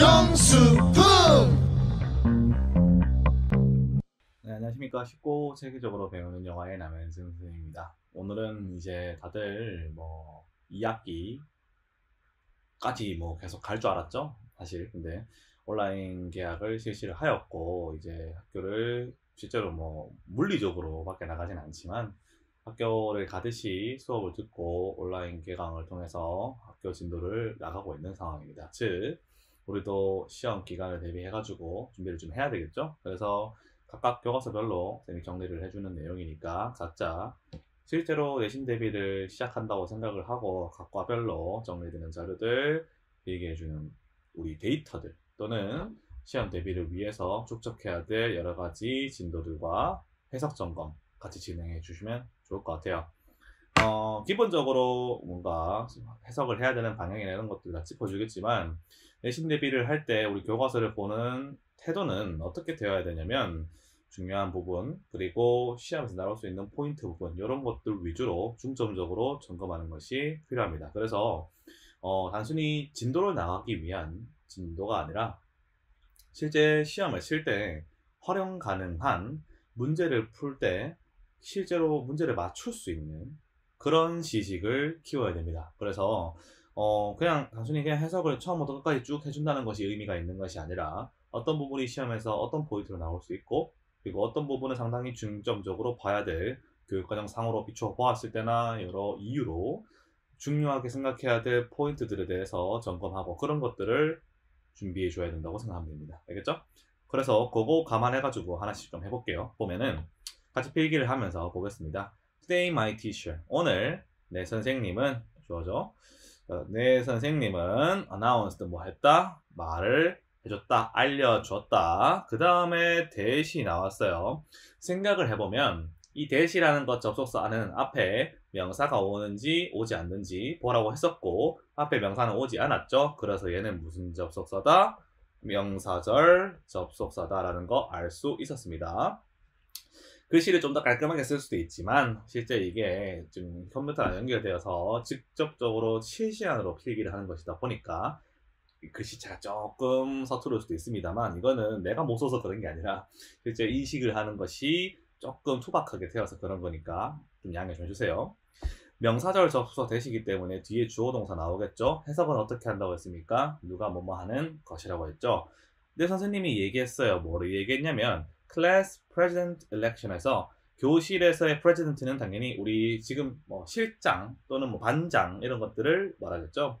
영수품 네, 안녕하십니까 쉽고 체계적으로 배우는 영화의 남현승 선생입니다 오늘은 이제 다들 뭐 2학기까지 뭐 계속 갈 줄 알았죠 사실 근데 온라인 계약을 실시를 하였고 이제 학교를 실제로 뭐 물리적으로 밖에 나가진 않지만 학교를 가듯이 수업을 듣고 온라인 개강을 통해서 학교 진도를 나가고 있는 상황입니다. 즉 우리도 시험 기간을 대비해가지고 준비를 좀 해야 되겠죠? 그래서 각각 교과서별로 쌤이 정리를 해주는 내용이니까 각자 실제로 내신 대비를 시작한다고 생각을 하고 각 과별로 정리되는 자료들 얘기해주는 우리 데이터들 또는 시험 대비를 위해서 축적해야 될 여러 가지 진도들과 해석 점검 같이 진행해 주시면 좋을 것 같아요. 어, 기본적으로 뭔가 해석을 해야 되는 방향이나 이런 것들 다 짚어주겠지만 내신 대비를 할 때 우리 교과서를 보는 태도는 어떻게 되어야 되냐면 중요한 부분 그리고 시험에서 나올 수 있는 포인트 부분 이런 것들 위주로 중점적으로 점검하는 것이 필요합니다. 그래서 어, 단순히 진도를 나가기 위한 진도가 아니라 실제 시험을 칠 때 활용 가능한 문제를 풀 때 실제로 문제를 맞출 수 있는 그런 지식을 키워야 됩니다. 그래서 어 그냥 단순히 그냥 해석을 처음부터 끝까지 쭉 해준다는 것이 의미가 있는 것이 아니라 어떤 부분이 시험에서 어떤 포인트로 나올 수 있고 그리고 어떤 부분은 상당히 중점적으로 봐야 될 교육과정 상으로 비춰 보았을 때나 여러 이유로 중요하게 생각해야 될 포인트들에 대해서 점검하고 그런 것들을 준비해 줘야 된다고 생각하면 됩니다. 알겠죠? 그래서 그거 감안해가지고 하나씩 좀 해볼게요. 보면은 같이 필기를 하면서 보겠습니다. Today my teacher. 오늘 내 선생님은 좋아죠 어, 네 선생님은 announced 뭐 했다 말을 해줬다 알려줬다 그 다음에 대시 나왔어요 생각을 해보면 이 대시라는 것 접속사는 앞에 명사가 오는지 오지 않는지 보라고 했었고 앞에 명사는 오지 않았죠 그래서 얘는 무슨 접속사다 명사절 접속사다라는 거 알 수 있었습니다 글씨를 그 좀더 깔끔하게 쓸 수도 있지만 실제 이게 지금 컴퓨터랑 연결되어서 직접적으로 실시간으로 필기를 하는 것이다 보니까 글씨체가 그 조금 서투를 수도 있습니다만 이거는 내가 못 써서 그런 게 아니라 실제 인식을 하는 것이 조금 투박하게 되어서 그런 거니까 좀 양해 좀 해주세요. 명사절 접수 되시기 때문에 뒤에 주어 동사 나오겠죠? 해석은 어떻게 한다고 했습니까? 누가 뭐뭐 하는 것이라고 했죠? 근데 선생님이 얘기했어요. 뭐를 얘기했냐면 클래스 프레 p r e s i d 에서 교실에서의 프레 e s i 는 당연히 우리 지금 뭐 실장 또는 뭐 반장 이런 것들을 말하겠죠.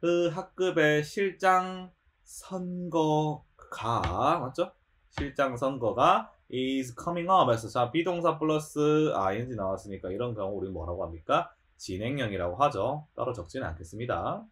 그 학급의 실장 선거가 맞죠? 실장 선거가 is coming up 해서 자 비동사 플러스 ing 나왔으니까 이런 경우 우리 뭐라고 합니까? 진행형이라고 하죠. 따로 적지는 않겠습니다.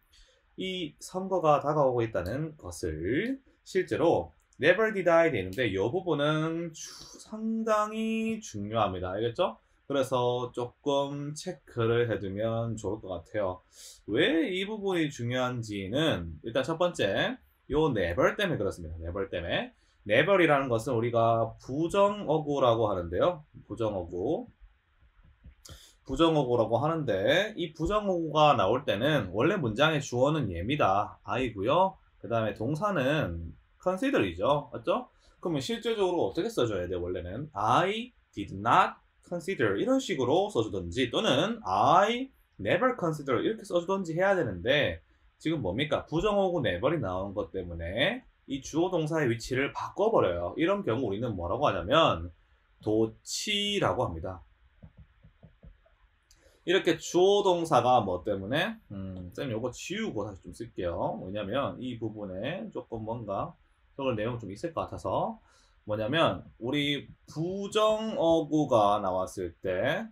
이 선거가 다가오고 있다는 것을 실제로 never did I 되는데 이 부분은 상당히 중요합니다. 알겠죠? 그래서 조금 체크를 해두면 좋을 것 같아요. 왜 이 부분이 중요한지는 일단 첫 번째 요 never 때문에 그렇습니다. never 때문에 never이라는 것은 우리가 부정어구라고 하는데요. 부정어구 부정어구라고 하는데 이 부정어구가 나올 때는 원래 문장의 주어는 예입니다. 아이고요. 그 다음에 동사는 consider이죠. 맞죠? 그러면 실제적으로 어떻게 써줘야 돼? 원래는 I did not consider 이런 식으로 써주든지 또는 I never consider 이렇게 써주든지 해야 되는데 지금 뭡니까? 부정어구 never이 나온 것 때문에 이 주어 동사의 위치를 바꿔버려요. 이런 경우 우리는 뭐라고 하냐면 도치라고 합니다. 이렇게 주어 동사가 뭐 때문에 음, 쌤 요거 지우고 다시 좀 쓸게요. 왜냐면 이 부분에 조금 뭔가 그런 내용 좀 있을 것 같아서 뭐냐면 우리 부정어구가 나왔을 때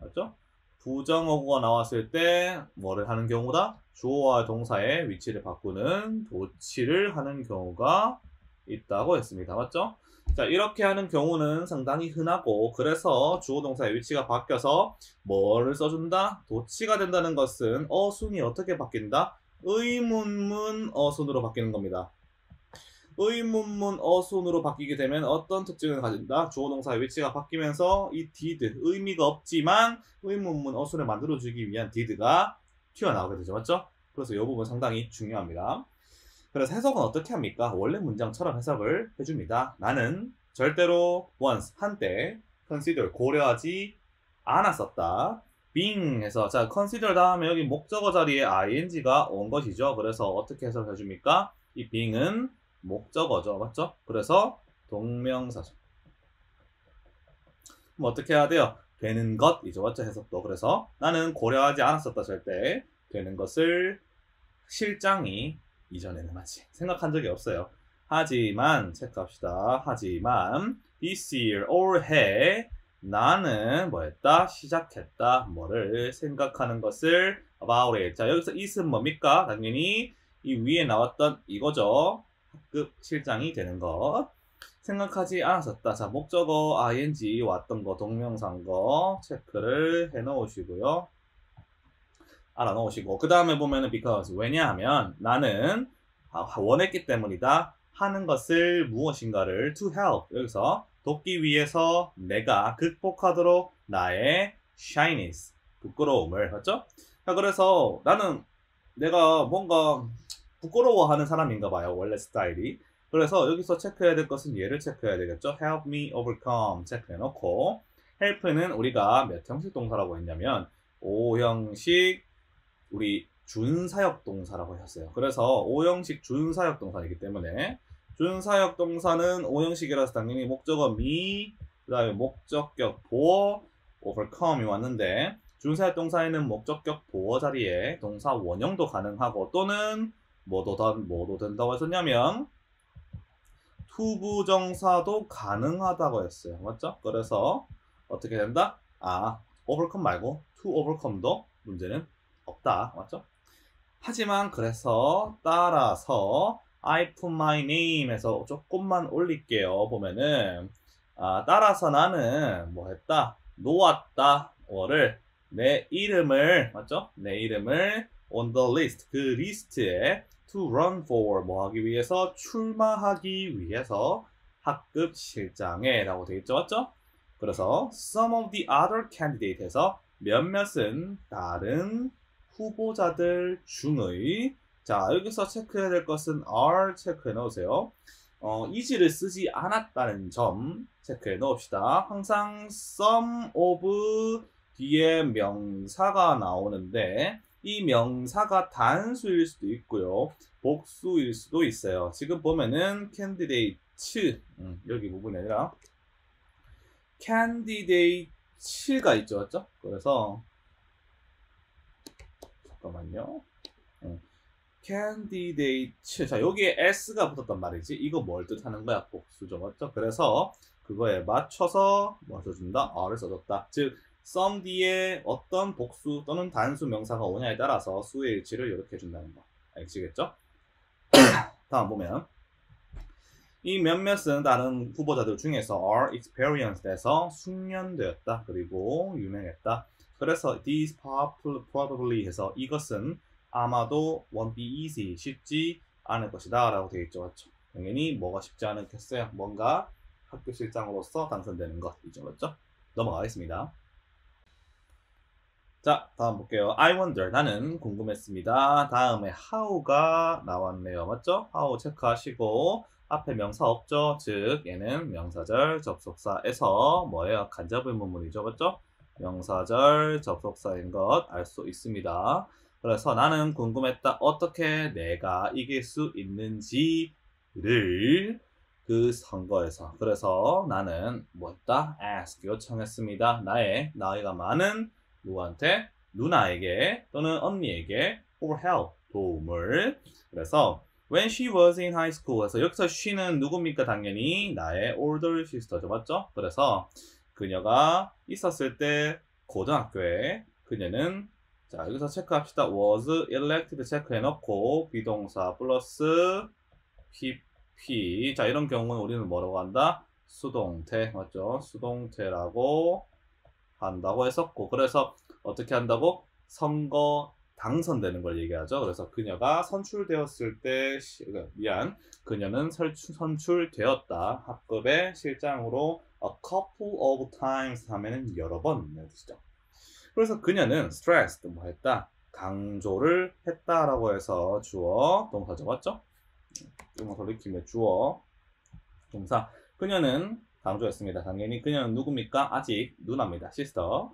알죠? 부정어구가 나왔을 때 뭐를 하는 경우다? 주어와 동사의 위치를 바꾸는 도치를 하는 경우가 있다고 했습니다. 맞죠? 자 이렇게 하는 경우는 상당히 흔하고 그래서 주어 동사의 위치가 바뀌어서 뭐를 써준다? 도치가 된다는 것은 어순이 어떻게 바뀐다? 의문문 어순으로 바뀌는 겁니다. 의문문 어순으로 바뀌게 되면 어떤 특징을 가진다? 주어동사의 위치가 바뀌면서 이 did 의미가 없지만 의문문 어순을 만들어주기 위한 did가 튀어나오게 되죠. 맞죠? 그래서 이 부분 상당히 중요합니다. 그래서 해석은 어떻게 합니까? 원래 문장처럼 해석을 해줍니다. 나는 절대로 once 한때 consider 고려하지 않았었다. being에서 자 consider 다음에 여기 목적어 자리에 ing가 온 것이죠. 그래서 어떻게 해석해줍니까? 이 being은 목적어죠. 맞죠? 그래서 동명사죠. 그럼 어떻게 해야 돼요? 되는 것이죠. 맞죠? 해석도. 그래서 나는 고려하지 않았었다. 절대 되는 것을 실장이 이전에는 하지 생각한 적이 없어요. 하지만 체크합시다. 하지만 this year 올해 나는 뭐했다 시작했다 뭐를 생각하는 것을 about it. 자 여기서 i t 뭡니까? 당연히 이 위에 나왔던 이거죠. 급 실장이 되는 거 생각하지 않았었다. 자, 목적어 ing 왔던 거, 동명상 거 체크를 해 놓으시고요. 알아 놓으시고 그 다음에 보면은 because 왜냐하면 나는 아, 원했기 때문이다. 하는 것을 무엇인가를 to help 여기서 돕기 위해서 내가 극복하도록 나의 shyness 부끄러움을 맞죠? 자 그래서 나는 내가 뭔가 부끄러워하는 사람인가 봐요. 원래 스타일이. 그래서 여기서 체크해야 될 것은 얘를 체크해야 되겠죠. help me overcome 체크해놓고 help는 우리가 몇 형식 동사라고 했냐면 5형식 우리 준사역 동사라고 했어요. 그래서 5형식 준사역 동사이기 때문에 준사역 동사는 5형식이라서 당연히 목적어 me 그다음에 목적격 보어 overcome이 왔는데 준사역 동사에는 목적격 보어 자리에 동사 원형도 가능하고 또는 뭐도 다 뭐도 된다고 했었냐면 투부정사도 가능하다고 했어요. 맞죠? 그래서 어떻게 된다? 아, overcome 말고 to overcome도 문제는 없다. 맞죠? 하지만 그래서 따라서 I put my name에서 조금만 올릴게요. 보면은 아, 따라서 나는 뭐 했다? 놓았다. 뭐를 내 이름을 맞죠? 내 이름을 on the list 그 리스트에 to run for 뭐 하기 위해서 출마하기 위해서 학급 실장에 라고 되어 있죠 맞죠? 그래서 some of the other candidate에서 몇몇은 다른 후보자들 중의 자 여기서 체크해야 될 것은 are 체크해 놓으세요 어, 이지를 쓰지 않았다는 점 체크해 놓읍시다 항상 some of 뒤에 명사가 나오는데 이 명사가 단수일 수도 있고요. 복수일 수도 있어요. 지금 보면은 candidate 음, 여기 부분이 아니라 candidate가 있죠. 맞죠? 그래서 잠깐만요. 음. candidate 자 여기에 s가 붙었단 말이지 이거 뭘 뜻하는 거야 복수죠 맞죠 그래서 그거에 맞춰서 맞춰준다 r을 써줬다 즉썸 뒤에 어떤 복수 또는 단수 명사가 오냐에 따라서 수의 일치를 이렇게 준다는 거 아시겠죠? 다음 보면 이 몇몇은 다른 후보자들 중에서 are experienced 돼서 숙련되었다 그리고 유명했다 그래서 these probably 해서 이것은 아마도 won't be easy 쉽지 않을 것이다 라고 되어 있죠 그렇죠? 당연히 뭐가 쉽지 않겠어요 뭔가 학교 실장으로서 당선되는 것이죠 그렇죠? 넘어가겠습니다 자, 다음 볼게요. I wonder. 나는 궁금했습니다. 다음에 how가 나왔네요. 맞죠? how 체크하시고 앞에 명사 없죠? 즉 얘는 명사절 접속사에서 뭐예요? 간접의문문이죠. 맞죠? 명사절 접속사인 것 알 수 있습니다. 그래서 나는 궁금했다. 어떻게 내가 이길 수 있는지를 그 선거에서 그래서 나는 뭐했다? ask 요청했습니다. 나의 나이가 많은 누구한테? 누나에게 또는 언니에게 for help 도움을 그래서 when she was in high school 해서 여기서 she는 누굽니까 당연히 나의 older sister죠 맞죠? 그래서 그녀가 있었을 때 고등학교에 그녀는 자 여기서 체크합시다 was elected 체크해놓고 비동사 플러스 pp 자 이런 경우는 우리는 뭐라고 한다? 수동태 맞죠? 수동태라고 한다고 했었고 그래서 어떻게 한다고 선거 당선되는 걸 얘기하죠. 그래서 그녀가 선출되었을 때 그러니까 미안 그녀는 선출, 되었다 학급의 실장으로 a couple of times 하면은 여러 번 뜻이죠. 그래서 그녀는 stressed 뭐 했다 강조를 했다라고 해서 주어 동사 적었죠. 네, 동사 돌리킴의 주어 동사 그녀는 강조했습니다. 당연히 그녀는 누굽니까? 아직 누나입니다. 시스터.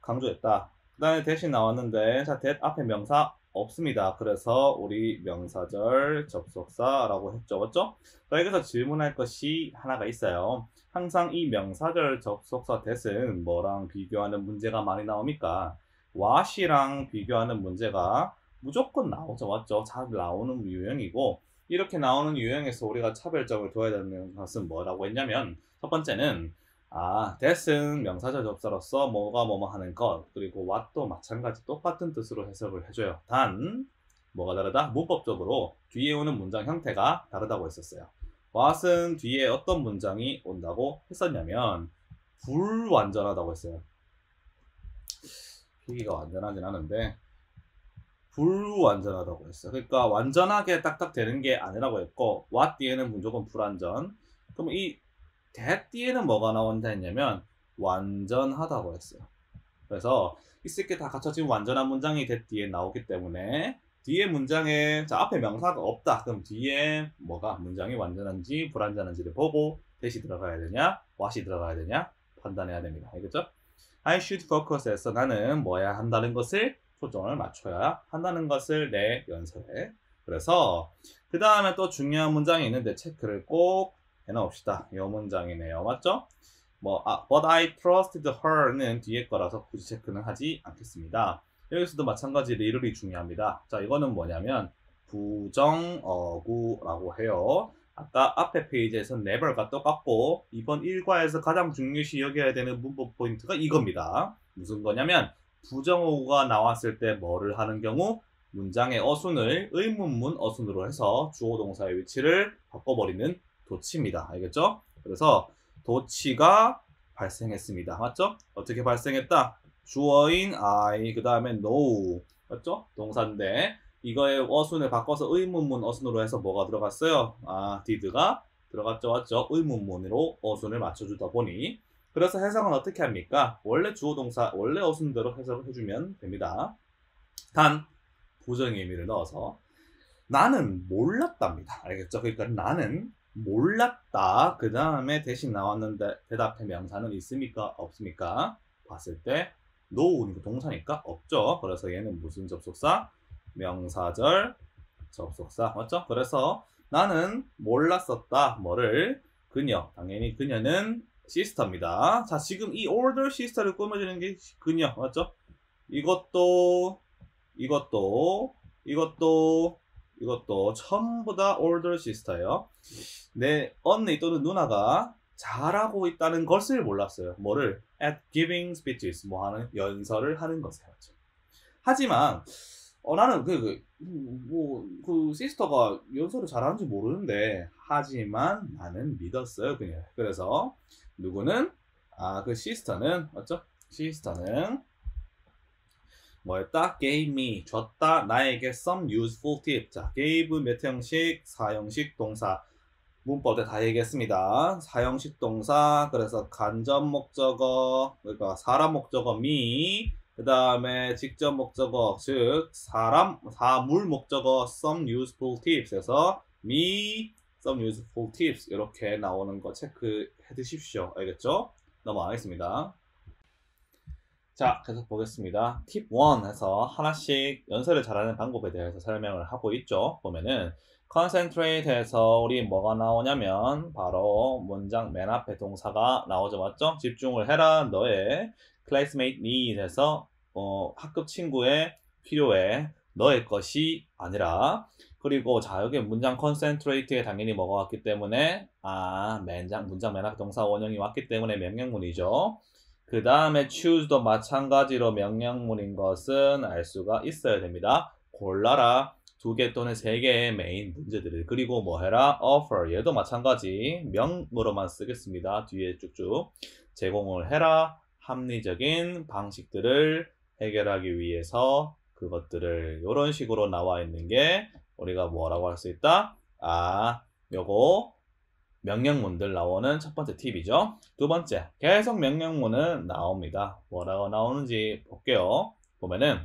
강조했다. 그 다음에 대신 나왔는데 자, t 앞에 명사 없습니다. 그래서 우리 명사절 접속사라고 했죠. 맞죠? 자, 여기서 질문할 것이 하나가 있어요. 항상 이 명사절 접속사 t h 은 뭐랑 비교하는 문제가 많이 나옵니까? 와 h 랑 비교하는 문제가 무조건 나오죠. 맞죠? 잘 나오는 유형이고 이렇게 나오는 유형에서 우리가 차별점을 둬야 되는 것은 뭐라고 했냐면 첫 번째는 아, that은 명사절 접사로서 뭐가 뭐뭐 하는 것, 그리고 what도 마찬가지 똑같은 뜻으로 해석을 해줘요. 단, 뭐가 다르다? 문법적으로 뒤에 오는 문장 형태가 다르다고 했었어요. what은 뒤에 어떤 문장이 온다고 했었냐면, 불완전하다고 했어요. 표기가 완전하진 않은데, 불완전하다고 했어요. 그러니까 완전하게 딱딱 되는 게 아니라고 했고, what 뒤에는 무조건 불완전. 그럼 이 that 뒤에는 뭐가 나온다 했냐면 완전하다고 했어요. 그래서 있을 게다 갖춰진 완전한 문장이 that 뒤에 나오기 때문에 뒤에 문장에 자 앞에 명사가 없다 그럼 뒤에 뭐가 문장이 완전한지 불완전한지를 보고 대시 들어가야 되냐 what이 들어가야 되냐 판단해야 됩니다 알겠죠? I should focus에서 나는 뭐야 한다는 것을 초점을 맞춰야 한다는 것을 내 연설해 그래서 그 다음에 또 중요한 문장이 있는데 체크를 꼭 해놓읍시다. 이 문장이네요. 맞죠? 뭐, 아, but I trusted her는 뒤에 거라서 굳이 체크는 하지 않겠습니다. 여기서도 마찬가지로 이름이 중요합니다. 자, 이거는 뭐냐면 부정어구라고 해요. 아까 앞에 페이지에서 never가 똑같고 이번 1과에서 가장 중요시 여겨야 되는 문법 포인트가 이겁니다. 무슨 거냐면 부정어구가 나왔을 때 뭐를 하는 경우 문장의 어순을 의문문 어순으로 해서 주어동사의 위치를 바꿔버리는 도치입니다. 알겠죠? 그래서 도치가 발생했습니다. 맞죠? 어떻게 발생했다? 주어인 I, 그 다음에 no. 맞죠? 동사인데 이거의 어순을 바꿔서 의문문 어순으로 해서 뭐가 들어갔어요? 아, did가 들어갔죠. 맞죠? 의문문으로 어순을 맞춰주다 보니 그래서 해석은 어떻게 합니까? 원래 주어 동사, 원래 어순대로 해석을 해주면 됩니다. 단, 부정의 의미를 넣어서 나는 몰랐답니다. 알겠죠? 그러니까 나는 몰랐다. 그 다음에 대신 나왔는데 대답해 명사는 있습니까? 없습니까? 봤을 때 no니까 그러니까 동사니까 없죠. 그래서 얘는 무슨 접속사? 명사절 접속사 맞죠? 그래서 나는 몰랐었다. 뭐를? 그녀. 당연히 그녀는 시스터입니다. 자, 지금 이 older s i s 를 꾸며주는 게 그녀 맞죠? 이것도 이것도 이것도 이것도 전부 다 older sister예요. 내 언니 또는 누나가 잘하고 있다는 것을 몰랐어요. 뭐를? at giving speeches, 뭐 하는 연설을 하는 것에 맞죠. 하지만 어 나는 그그 그, 뭐, 그 시스터가 연설을 잘하는지 모르는데 하지만 나는 믿었어요 그냥 그래서 누구는 아그 시스터는 맞죠 시스터는 뭐였다? gave me 줬다 나에게 some useful tip 자 gave 몇 형식 사형식 동사 문법에 다 얘기했습니다 사형식 동사 그래서 간접 목적어 그러니까 사람 목적어 me 그 다음에 직접 목적어 즉 사람 사물 목적어 some useful tips에서 me some useful tips 이렇게 나오는 거 체크해 두십시오 알겠죠? 넘어가겠습니다 자, 계속 보겠습니다. 팁 1에서 하나씩 연설을 잘하는 방법에 대해서 설명을 하고 있죠. 보면은 c c o n e n t r a t e 에서 우리 뭐가 나오냐면 바로 문장 맨 앞에 동사가 나오죠. 맞죠? 집중을 해라. 너의 c 클래스메이트 need에서 어, 학급 친구의 필요해. 너의 것이 아니라 그리고 자 여기 문장 c c o n e n t r a t e 에 당연히 먹어왔기 때문에 아 맨장 문장 맨 앞에 동사 원형이 왔기 때문에 명령문이죠. 그 다음에 choose도 마찬가지로 명령문인 것은 알 수가 있어야 됩니다. 골라라. 두 개 또는 세 개의 메인 문제들을 그리고 뭐 해라 offer 얘도 마찬가지 명으로만 쓰겠습니다 뒤에 쭉쭉 제공을 해라 합리적인 방식들을 해결하기 위해서 그것들을 이런 식으로 나와 있는 게 우리가 뭐라고 할 수 있다 아 요거 명령문들 나오는 첫 번째 팁이죠. 두 번째, 계속 명령문은 나옵니다. 뭐라고 나오는지 볼게요. 보면은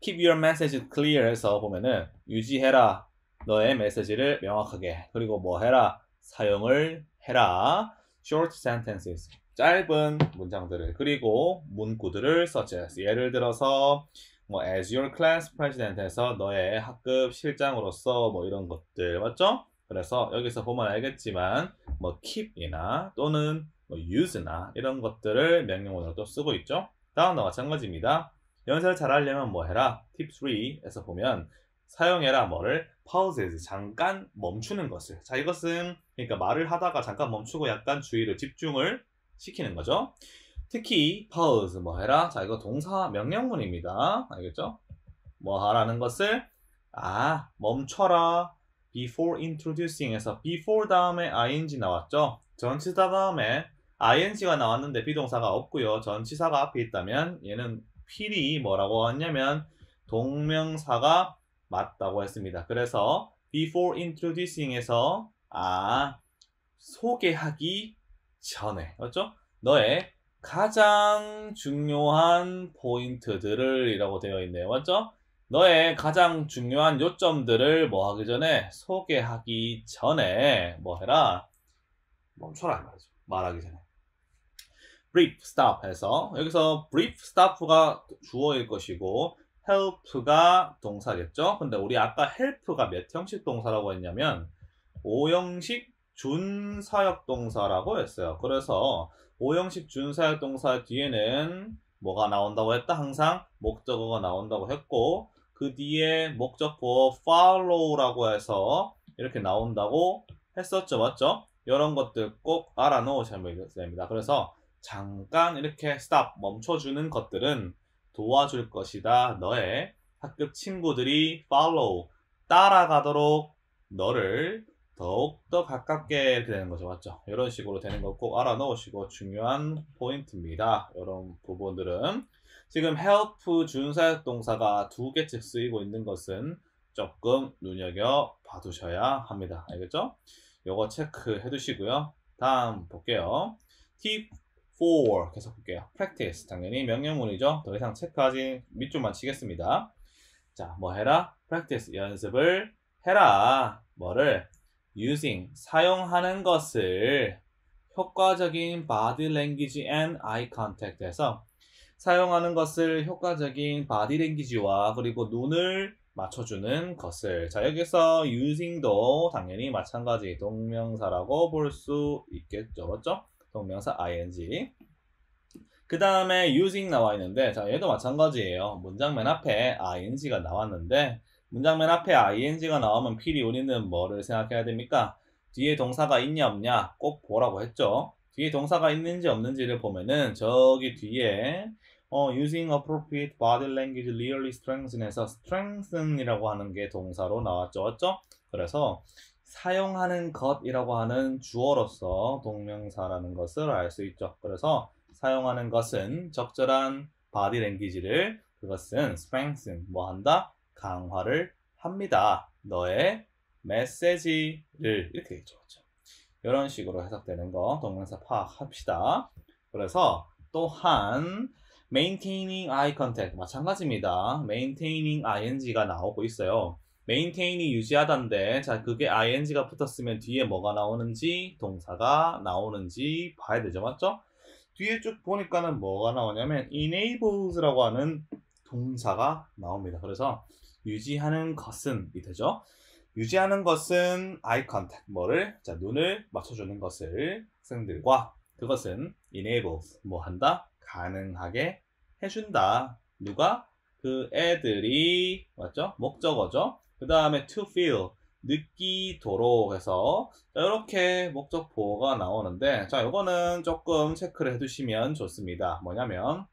Keep your message clear 해서 보면은 유지해라. 너의 메시지를 명확하게. 그리고 뭐 해라. 사용을 해라. Short sentences. 짧은 문장들을. 그리고 문구들을 such as. 예를 들어서 뭐 as your class president에서 너의 학급 실장으로서 뭐 이런 것들 맞죠? 그래서 여기서 보면 알겠지만 뭐 keep이나 또는 뭐 use나 이런 것들을 명령어로또 쓰고 있죠. 다음도 마찬가지입니다. 연세를 잘 하려면 뭐 해라? 팁 3에서 보면 사용해라 뭐를 pauses 잠깐 멈추는 것을 자 이것은 그러니까 말을 하다가 잠깐 멈추고 약간 주의를 집중을 시키는 거죠. 특히 pause 뭐 해라 자 이거 동사 명령문입니다. 알겠죠? 뭐 하라는 것을 아 멈춰라 before introducing에서 before 다음에 ing 나왔죠. 전치사 다음에 ing가 나왔는데 비동사가 없고요. 전치사가 앞에 있다면 얘는 필히 뭐라고 했냐면 동명사가 맞다고 했습니다. 그래서 before introducing에서 아 소개하기 전에 그렇죠? 너의 가장 중요한 포인트들을 이라고 되어 있네요. 맞죠? 너의 가장 중요한 요점들을 뭐 하기 전에 소개하기 전에 뭐 해라 멈춰라 말이죠 말하기 전에 brief stop 해서 여기서 brief stop가 주어일 것이고 help가 동사겠죠 근데 우리 아까 help가 몇 형식 동사라고 했냐면 5형식 준사역 동사라고 했어요 그래서 5형식 준사역 동사 뒤에는 뭐가 나온다고 했다 항상 목적어가 나온다고 했고 그 뒤에 목적어 follow라고 해서 이렇게 나온다고 했었죠. 맞죠? 이런 것들 꼭 알아놓으셔야 됩니다. 그래서 잠깐 이렇게 stop, 멈춰주는 것들은 도와줄 것이다. 너의 학급 친구들이 follow, 따라가도록 너를 더욱더 가깝게 게 되는 거죠. 맞죠? 이런 식으로 되는 거꼭 알아 놓으시고 중요한 포인트입니다. 이런 부분들은 지금 help 준사 역 동사가 두개째 쓰이고 있는 것은 조금 눈여겨 봐두셔야 합니다. 알겠죠? 요거 체크해 두시고요. 다음 볼게요. 팁4 계속 볼게요. practice 당연히 명령문이죠. 더 이상 체크하지 밑줄만 치겠습니다. 자, 뭐 해라? practice 연습을 해라. 뭐를? using 사용하는 것을 효과적인 body language and eye contact에서 사용하는 것을 효과적인 바디랭귀지와 그리고 눈을 맞춰주는 것을 자 여기서 using도 당연히 마찬가지 동명사라고 볼 수 있겠죠 그렇죠? 동명사 ing 그 다음에 using 나와 있는데 자 얘도 마찬가지예요 문장 맨 앞에 ing가 나왔는데 문장 맨 앞에 ing가 나오면 필히 우리는 뭐를 생각해야 됩니까? 뒤에 동사가 있냐 없냐 꼭 보라고 했죠 뒤에 동사가 있는지 없는지를 보면은 저기 뒤에 어, using appropriate body language really strengthen에서 strengthen이라고 하는 게 동사로 나왔죠. 맞죠? 그래서 사용하는 것이라고 하는 주어로서 동명사라는 것을 알 수 있죠. 그래서 사용하는 것은 적절한 바디 랭귀지를 그것은 strengthen 뭐 한다? 강화를 합니다. 너의 메시지를 이렇게 얘기죠. 이런 식으로 해석되는 거 동명사 파악합시다. 그래서 또한 maintaining eye contact 마찬가지입니다. maintaining ing가 나오고 있어요. maintain이 유지하다인데 자 그게 ing가 붙었으면 뒤에 뭐가 나오는지 동사가 나오는지 봐야 되죠 맞죠? 뒤에 쭉 보니까는 뭐가 나오냐면 enables라고 하는 동사가 나옵니다. 그래서 유지하는 것은 이 되죠. 유지하는 것은 c o n t 이컨 t 뭐를 자 눈을 맞춰주는 것을 학생들과 그것은 enables 뭐 한다 가능하게 해준다. 누가? 그 애들이 맞죠? 목적어죠. 그 다음에 to feel 느끼도록 해서 이렇게 목적 보호가 나오는데 자 이거는 조금 체크를 해두시면 좋습니다. 뭐냐면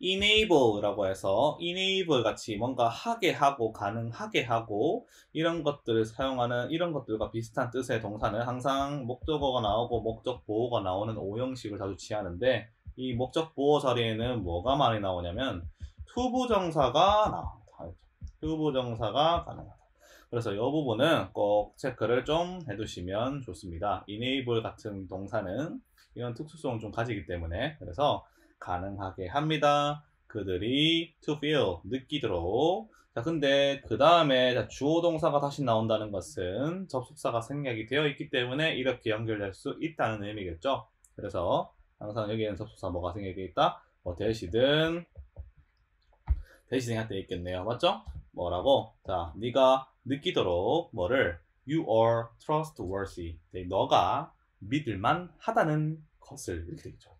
enable라고 해서 enable 같이 뭔가 하게 하고 가능하게 하고 이런 것들을 사용하는 이런 것들과 비슷한 뜻의 동사는 항상 목적어가 나오고 목적 보호가 나오는 오형식을 자주 취하는데 이 목적 보호 자리에는 뭐가 많이 나오냐면 투부정사가 나옵니다. 그렇죠. 투부정사가 가능하다. 그래서 이 부분은 꼭 체크를 좀 해두시면 좋습니다. 이네이블 같은 동사는 이런 특수성을 좀 가지기 때문에 그래서 가능하게 합니다. 그들이 to feel 느끼도록 자 근데 그 다음에 주어 동사가 다시 나온다는 것은 접속사가 생략이 되어 있기 때문에 이렇게 연결될 수 있다는 의미겠죠 그래서 항상 여기에는 접속사 뭐가 생겨있 있다? 뭐 대시든 대시 생각되어 있겠네요. 맞죠? 뭐라고? 자, 네가 느끼도록 뭐를 You are trustworthy. 네, 너가 믿을만 하다는 것을 이렇게 되겠죠.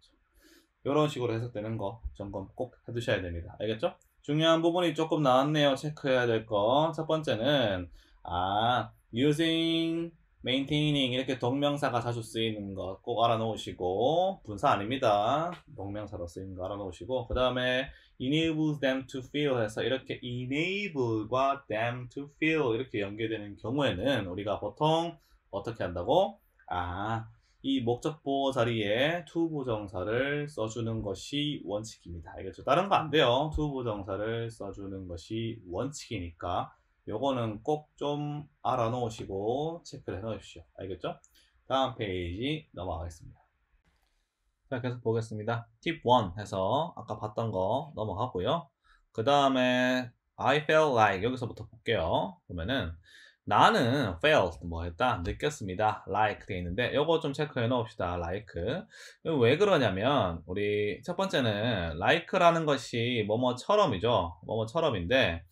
이런 식으로 해석되는 거 점검 꼭 해두셔야 됩니다. 알겠죠? 중요한 부분이 조금 나왔네요. 체크해야 될 거. 첫 번째는 아 using maintaining 이렇게 동명사가 자주 쓰이는 것 꼭 알아놓으시고 분사 아닙니다. 동명사로 쓰이는 거 알아놓으시고 그 다음에 enable them to feel 해서 이렇게 enable과 them to feel 이렇게 연계되는 경우에는 우리가 보통 어떻게 한다고? 아, 이 목적보호 자리에 to 부정사를 써주는 것이 원칙입니다. 알겠죠? 다른 거 안 돼요. to 부정사를 써주는 것이 원칙이니까 요거는 꼭 좀 알아 놓으시고 체크를 해 놓으십시오 알겠죠 다음 페이지 넘어가겠습니다 자 계속 보겠습니다 팁 1 해서 아까 봤던 거 넘어가고요 그 다음에 I felt like 여기서부터 볼게요 보면은 나는 felt 뭐 했다 느꼈습니다 like 되어 있는데 요거 좀 체크해 놓읍시다 like 왜 그러냐면 우리 첫 번째는 like라는 것이 뭐뭐처럼이죠 뭐뭐처럼인데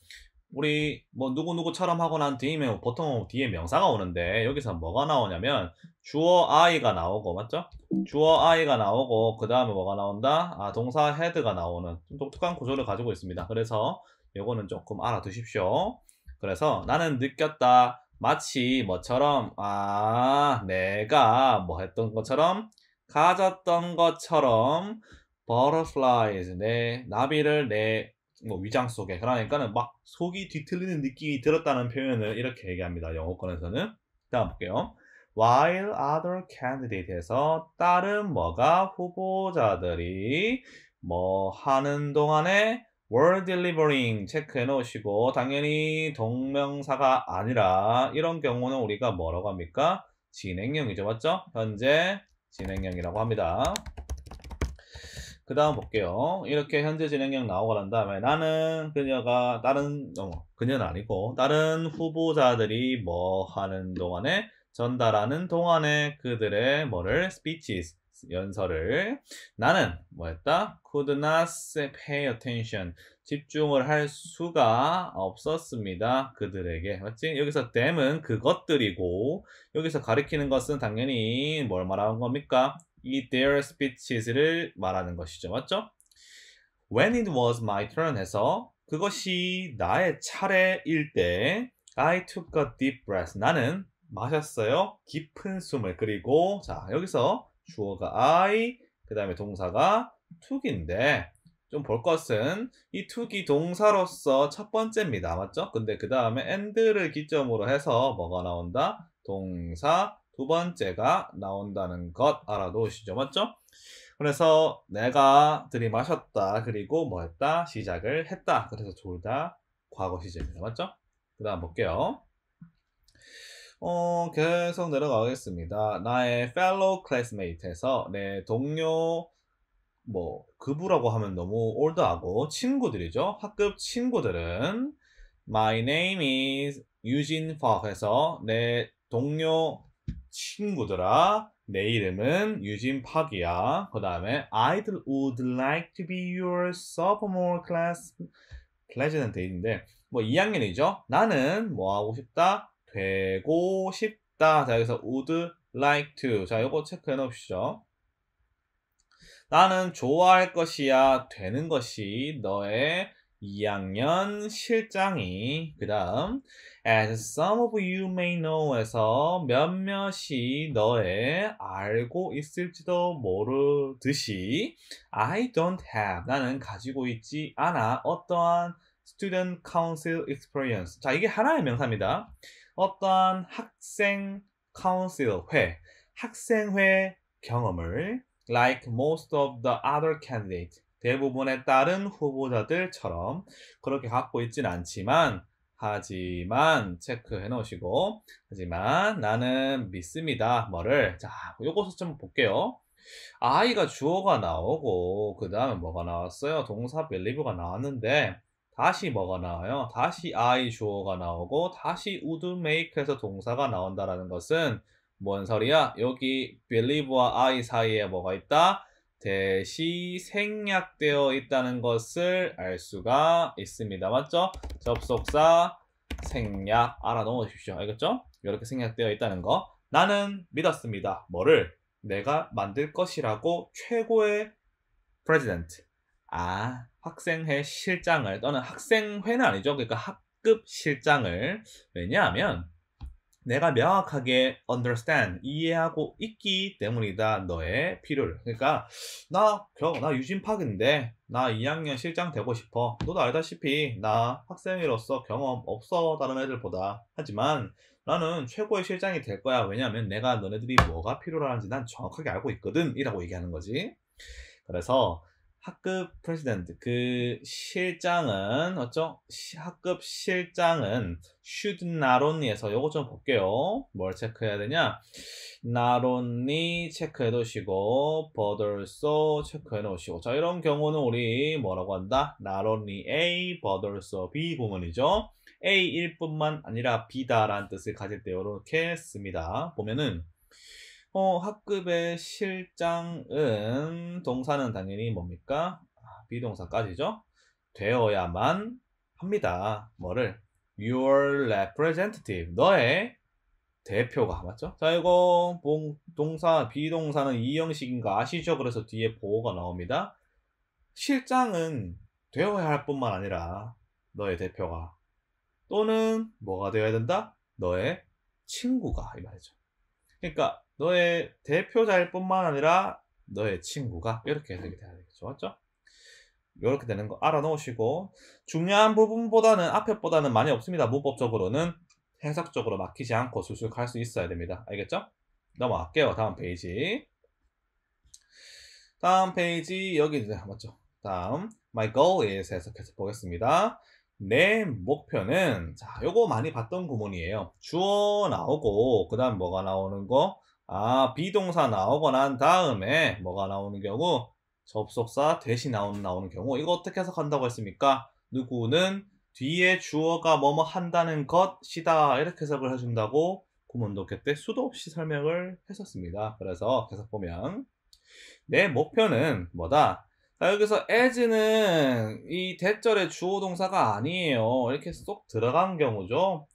우리 뭐 누구누구처럼 하고 난 뒤에 뭐 보통 뒤에 명사가 오는데 여기서 뭐가 나오냐면 주어 I가 나오고 맞죠? 주어 I가 나오고 그 다음에 뭐가 나온다? 아 동사 head가 나오는 좀 독특한 구조를 가지고 있습니다. 그래서 요거는 조금 알아두십시오. 그래서 나는 느꼈다 마치 뭐처럼 아 내가 뭐 했던 것처럼 가졌던 것처럼 butterflies 내 나비를 내뭐 위장 속에 그러니까는 막 속이 뒤틀리는 느낌이 들었다는 표현을 이렇게 얘기합니다. 영어권에서는 다음 볼게요. While other candidate에서 다른 뭐가 후보자들이 뭐 하는 동안에 were delivering 체크해 놓으시고 당연히 동명사가 아니라 이런 경우는 우리가 뭐라고 합니까? 진행형이죠. 맞죠? 현재 진행형이라고 합니다. 그 다음 볼게요. 이렇게 현재 진행형 나오고 난 다음에 나는 그녀가 다른 어, 뭐, 그녀는 아니고 다른 후보자들이 뭐 하는 동안에 전달하는 동안에 그들의 뭐를 speeches 연설을 나는 뭐였다? could not pay attention 집중을 할 수가 없었습니다. 그들에게 맞지? 여기서 them은 그것들이고 여기서 가리키는 것은 당연히 뭘 말하는 겁니까? 이 their speeches를 말하는 것이죠. 맞죠? When it was my turn 해서 그것이 나의 차례일 때 I took a deep breath. 나는 마셨어요. 깊은 숨을. 그리고 자 여기서 주어가 I 그 다음에 동사가 took인데 좀 볼 것은 이 took이 동사로서 첫 번째입니다. 맞죠? 근데 그 다음에 end를 기점으로 해서 뭐가 나온다? 동사 두 번째가 나온다는 것 알아놓으시죠. 맞죠? 그래서 내가 들이마셨다. 그리고 뭐 했다? 시작을 했다. 그래서 둘 다 과거 시제입니다. 맞죠? 그 다음 볼게요. 어, 계속 내려가겠습니다. 나의 fellow classmate에서 내 동료 뭐 그부라고 하면 너무 올드하고 친구들이죠. 학급 친구들은 my name is 유진 파에서 내 동료 친구들아, 내 이름은 유진 팍이야. 그 다음에 I'd would like to be your sophomore class president인데 뭐 2학년이죠. 나는 뭐 하고 싶다? 되고 싶다. 자 여기서 would like to 자 요거 체크해 놓으시죠. 나는 좋아할 것이야 되는 것이 너의 2학년 실장이 그 다음 As some of you may know에서 몇몇이 너의 알고 있을지도 모르듯이 I don't have 나는 가지고 있지 않아 어떠한 student council experience 자 이게 하나의 명사입니다 어떠한 학생 council 회 학생회 경험을 like most of the other candidate s 대부분의 다른 후보자들처럼 그렇게 갖고 있진 않지만 하지만 체크해 놓으시고 하지만 나는 믿습니다 뭐를 자 요것을 좀 볼게요 아이가 주어가 나오고 그 다음에 뭐가 나왔어요 동사 believe가 나왔는데 다시 뭐가 나와요 다시 I 주어가 나오고 다시 would make에서 동사가 나온다라는 것은 뭔 소리야 여기 believe와 I 사이에 뭐가 있다 대시 생략되어 있다는 것을 알 수가 있습니다. 맞죠? 접속사 생략 알아 넘어십시오 알겠죠? 이렇게 생략되어 있다는 거. 나는 믿었습니다. 뭐를? 내가 만들 것이라고 최고의 프레지던트. 아, 학생회 실장을 또는 학생회는 아니죠. 그러니까 학급 실장을 왜냐하면 내가 명확하게 understand 이해하고 있기 때문이다 너의 필요를 그러니까 나그 경, 나 유진 파인데 나 2학년 실장 되고 싶어 너도 알다시피 나 학생으로서 경험 없어 다른 애들보다 하지만 나는 최고의 실장이 될 거야 왜냐면 내가 너네들이 뭐가 필요하는지 난 정확하게 알고 있거든 이라고 얘기하는 거지 그래서 학급 프레시던트 그 실장은 어쩌 학급 실장은 should not only에서 요거 좀 볼게요. 뭘 체크해야 되냐? not only 체크해 놓으시고 but also 체크해 놓으시고 자 이런 경우는 우리 뭐라고 한다? not only A but also B 구문이죠. A일 뿐만 아니라 B다라는 뜻을 가질 때 이렇게 씁니다. 보면은 어, 학급의 실장은 동사는 당연히 뭡니까? 아, 비동사까지죠. 되어야만 합니다. 뭐를? Your representative. 너의 대표가 맞죠? 자 이거 동사 비동사는 이 형식인 가 아시죠? 그래서 뒤에 보호가 나옵니다. 실장은 되어야 할 뿐만 아니라 너의 대표가 또는 뭐가 되어야 된다? 너의 친구가 이 말이죠. 그러니까 너의 대표자일뿐만 아니라 너의 친구가 이렇게 해 되게 돼야 되겠죠, 맞죠? 이렇게 되는 거 알아놓으시고 중요한 부분보다는 앞에보다는 많이 없습니다. 문법적으로는 해석적으로 막히지 않고 수술할 수 있어야 됩니다. 알겠죠? 넘어갈게요. 다음 페이지. 다음 페이지 여기 맞죠? 다음 My goal is 해석해서 보겠습니다. 내 목표는 자 요거 많이 봤던 구문이에요 주어 나오고 그 다음 뭐가 나오는 거아 비동사 나오고 난 다음에 뭐가 나오는 경우 접속사 대신 나오는 나오는 경우 이거 어떻게 해석한다고 했습니까 누구는 뒤에 주어가 뭐뭐 한다는 것이다 이렇게 해석을 해준다고 구문도 그때 수도 없이 설명을 했었습니다 그래서 계속 보면 내 목표는 뭐다 자, 아, 여기서 as는 이 대절의 주어 동사가 아니에요. 이렇게 쏙 들어간 경우죠.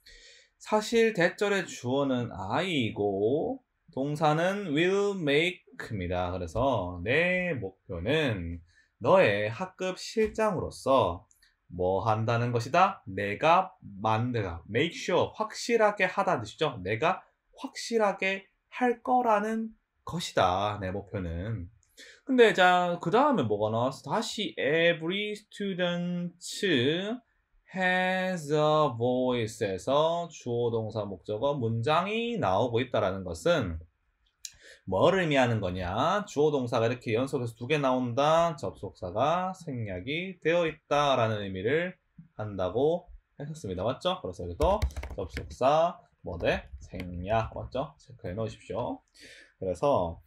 사실 대절의 주어는 I이고 동사는 will make입니다. 그래서 내 목표는 너의 학급 실장으로서 뭐 한다는 것이다? 내가 만들어, make sure, 확실하게 하다는 뜻이죠. 내가 확실하게 할 거라는 것이다. 내 목표는. 근데 자, 그 다음에 뭐가 나왔어? 다시 every student has a voice에서 주어 동사 목적어 문장이 나오고 있다라는 것은 뭘 의미하는 거냐? 주어 동사가 이렇게 연속해서 두 개 나온다. 접속사가 생략이 되어 있다라는 의미를 한다고 했었습니다. 맞죠? 그래서 여기서 접속사 뭐대 생략 맞죠? 체크해 놓으십시오. 그래서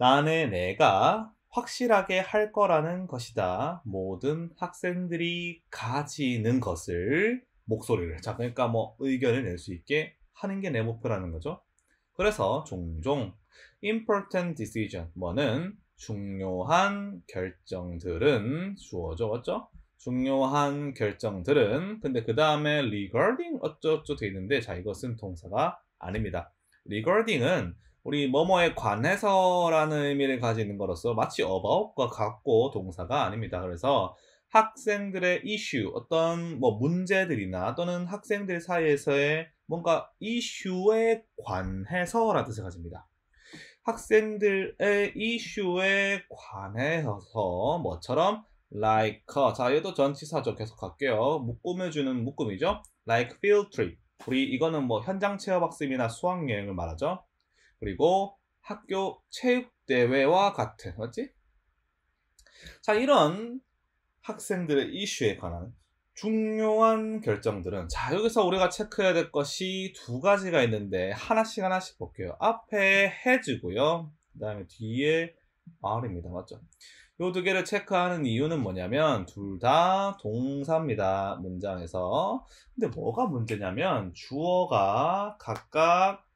나는 내가 확실하게 할 거라는 것이다. 모든 학생들이 가지는 것을 목소리를 자 그러니까 뭐 의견을 낼 수 있게 하는 게 내 목표라는 거죠. 그래서 종종 important decision 뭐는 중요한 결정들은 주어져 왔죠. 중요한 결정들은 근데 그 다음에 regarding 어쩌어쩌돼 있는데 자 이것은 동사가 아닙니다. regarding은 우리 뭐뭐에 관해서라는 의미를 가지는 것으로서 마치 about과 같고 동사가 아닙니다. 그래서 학생들의 이슈, 어떤 뭐 문제들이나 또는 학생들 사이에서의 뭔가 이슈에 관해서라는 뜻을 가집니다. 학생들의 이슈에 관해서 뭐처럼 like 자 얘도 전치사죠 계속 갈게요 묶음해주는 묶음이죠 like field trip 우리 이거는 뭐 현장 체험학습이나 수학여행을 말하죠 그리고 학교 체육대회와 같은, 맞지? 자, 이런 학생들의 이슈에 관한 중요한 결정들은 자 여기서 우리가 체크해야 될 것이 두 가지가 있는데 하나씩 하나씩 볼게요 앞에 해지고요 그 다음에 뒤에 R입니다 맞죠 요 두 개를 체크하는 이유는 뭐냐면 둘 다 동사입니다 문장에서 근데 뭐가 문제냐면 주어가 각각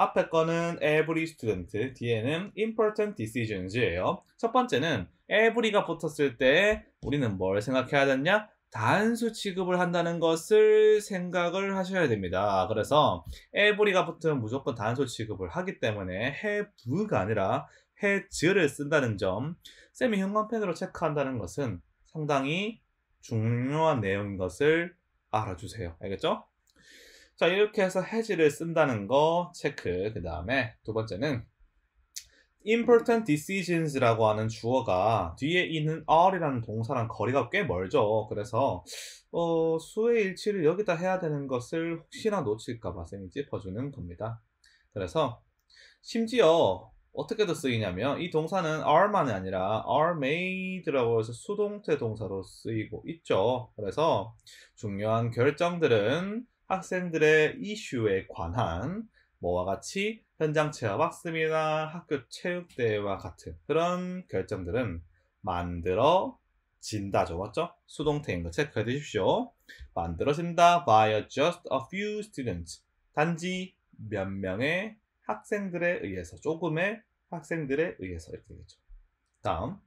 앞에 거는 every student, 뒤에는 important decisions예요. 첫 번째는 every가 붙었을 때 우리는 뭘 생각해야 되냐? 단수 취급을 한다는 것을 생각을 하셔야 됩니다. 그래서 every가 붙으면 무조건 단수 취급을 하기 때문에 have가 아니라 have를 쓴다는 점, 쌤이 형광펜으로 체크한다는 것은 상당히 중요한 내용인 것을 알아주세요. 알겠죠? 자, 이렇게 해서 해지를 쓴다는 거 체크. 그 다음에 두 번째는 important decisions라고 하는 주어가 뒤에 있는 r 이라는 동사랑 거리가 꽤 멀죠. 그래서 어, 수의 일치를 여기다 해야 되는 것을 혹시나 놓칠까봐 쌤이 짚어주는 겁니다. 그래서 심지어 어떻게도 쓰이냐면 이 동사는 r 만이 아니라 r e made라고 해서 수동태 동사로 쓰이고 있죠. 그래서 중요한 결정들은 학생들의 이슈에 관한 뭐와 같이 현장 체험 학습이나 학교 체육대회와 같은 그런 결정들은 만들어진다좋았죠 수동태인 거 체크해 주십시오. 만들어진다 by just a few students. 단지 몇 명의 학생들에 의해서, 조금의 학생들에 의해서 이렇게 되죠. 겠 다음.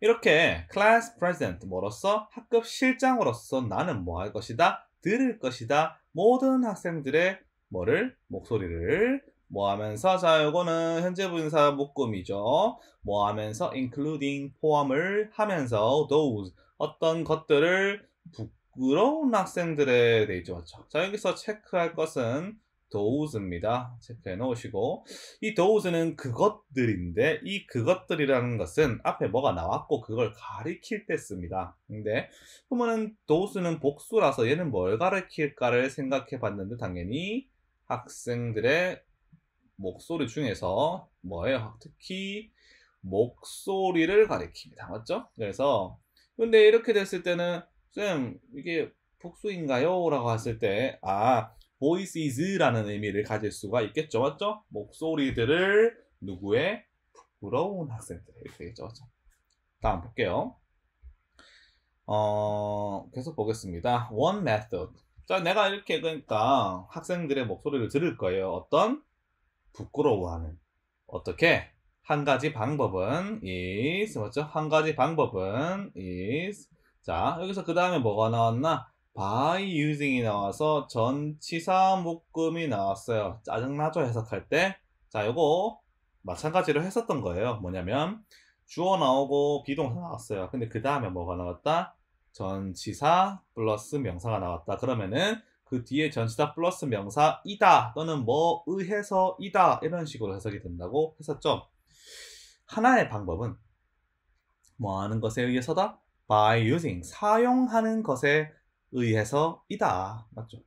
이렇게 class president 뭐로서 학급 실장으로서 나는 뭐 할 것이다? 들을 것이다. 모든 학생들의 뭐를? 목소리를 뭐 하면서 자 요거는 현재 분사 묶음이죠. 뭐 하면서 including 포함을 하면서 those 어떤 것들을 부끄러운 학생들에 대해서 자 여기서 체크할 것은 d o e 입니다 체크해 놓으시고 이 d o e 는 그것들인데 이 그것들이라는 것은 앞에 뭐가 나왔고 그걸 가리킬 때 씁니다. 근데 그러면은 d o e 는 복수라서 얘는 뭘 가리킬까를 생각해 봤는데 당연히 학생들의 목소리 중에서 뭐예요? 특히 목소리를 가리킵니다. 맞죠? 그래서 근데 이렇게 됐을 때는 쌤 이게 복수인가요? 라고 했을 때아 voices라는 의미를 가질 수가 있겠죠. 맞죠? 목소리들을 누구의 부러운 학생들 이렇게 되겠죠. 맞죠? 다음 볼게요. 어, 계속 보겠습니다. One method. 자, 내가 이렇게 그러니까 학생들의 목소리를 들을 거예요. 어떤 부끄러워하는 어떻게 한 가지 방법은 is 맞죠? 한 가지 방법은 is 자 여기서 그 다음에 뭐가 나왔나? by using이 나와서 전치사 묶음이 나왔어요. 짜증나죠? 해석할 때. 자, 요거 마찬가지로 했었던 거예요. 뭐냐면 주어 나오고 비동사 나왔어요. 근데 그 다음에 뭐가 나왔다? 전치사 플러스 명사가 나왔다. 그러면은 그 뒤에 전치사 플러스 명사이다 또는 뭐 의해서 이다 이런 식으로 해석이 된다고 했었죠. 하나의 방법은 뭐 하는 것에 의해서다? by using 사용하는 것에 의해서이다. 맞죠?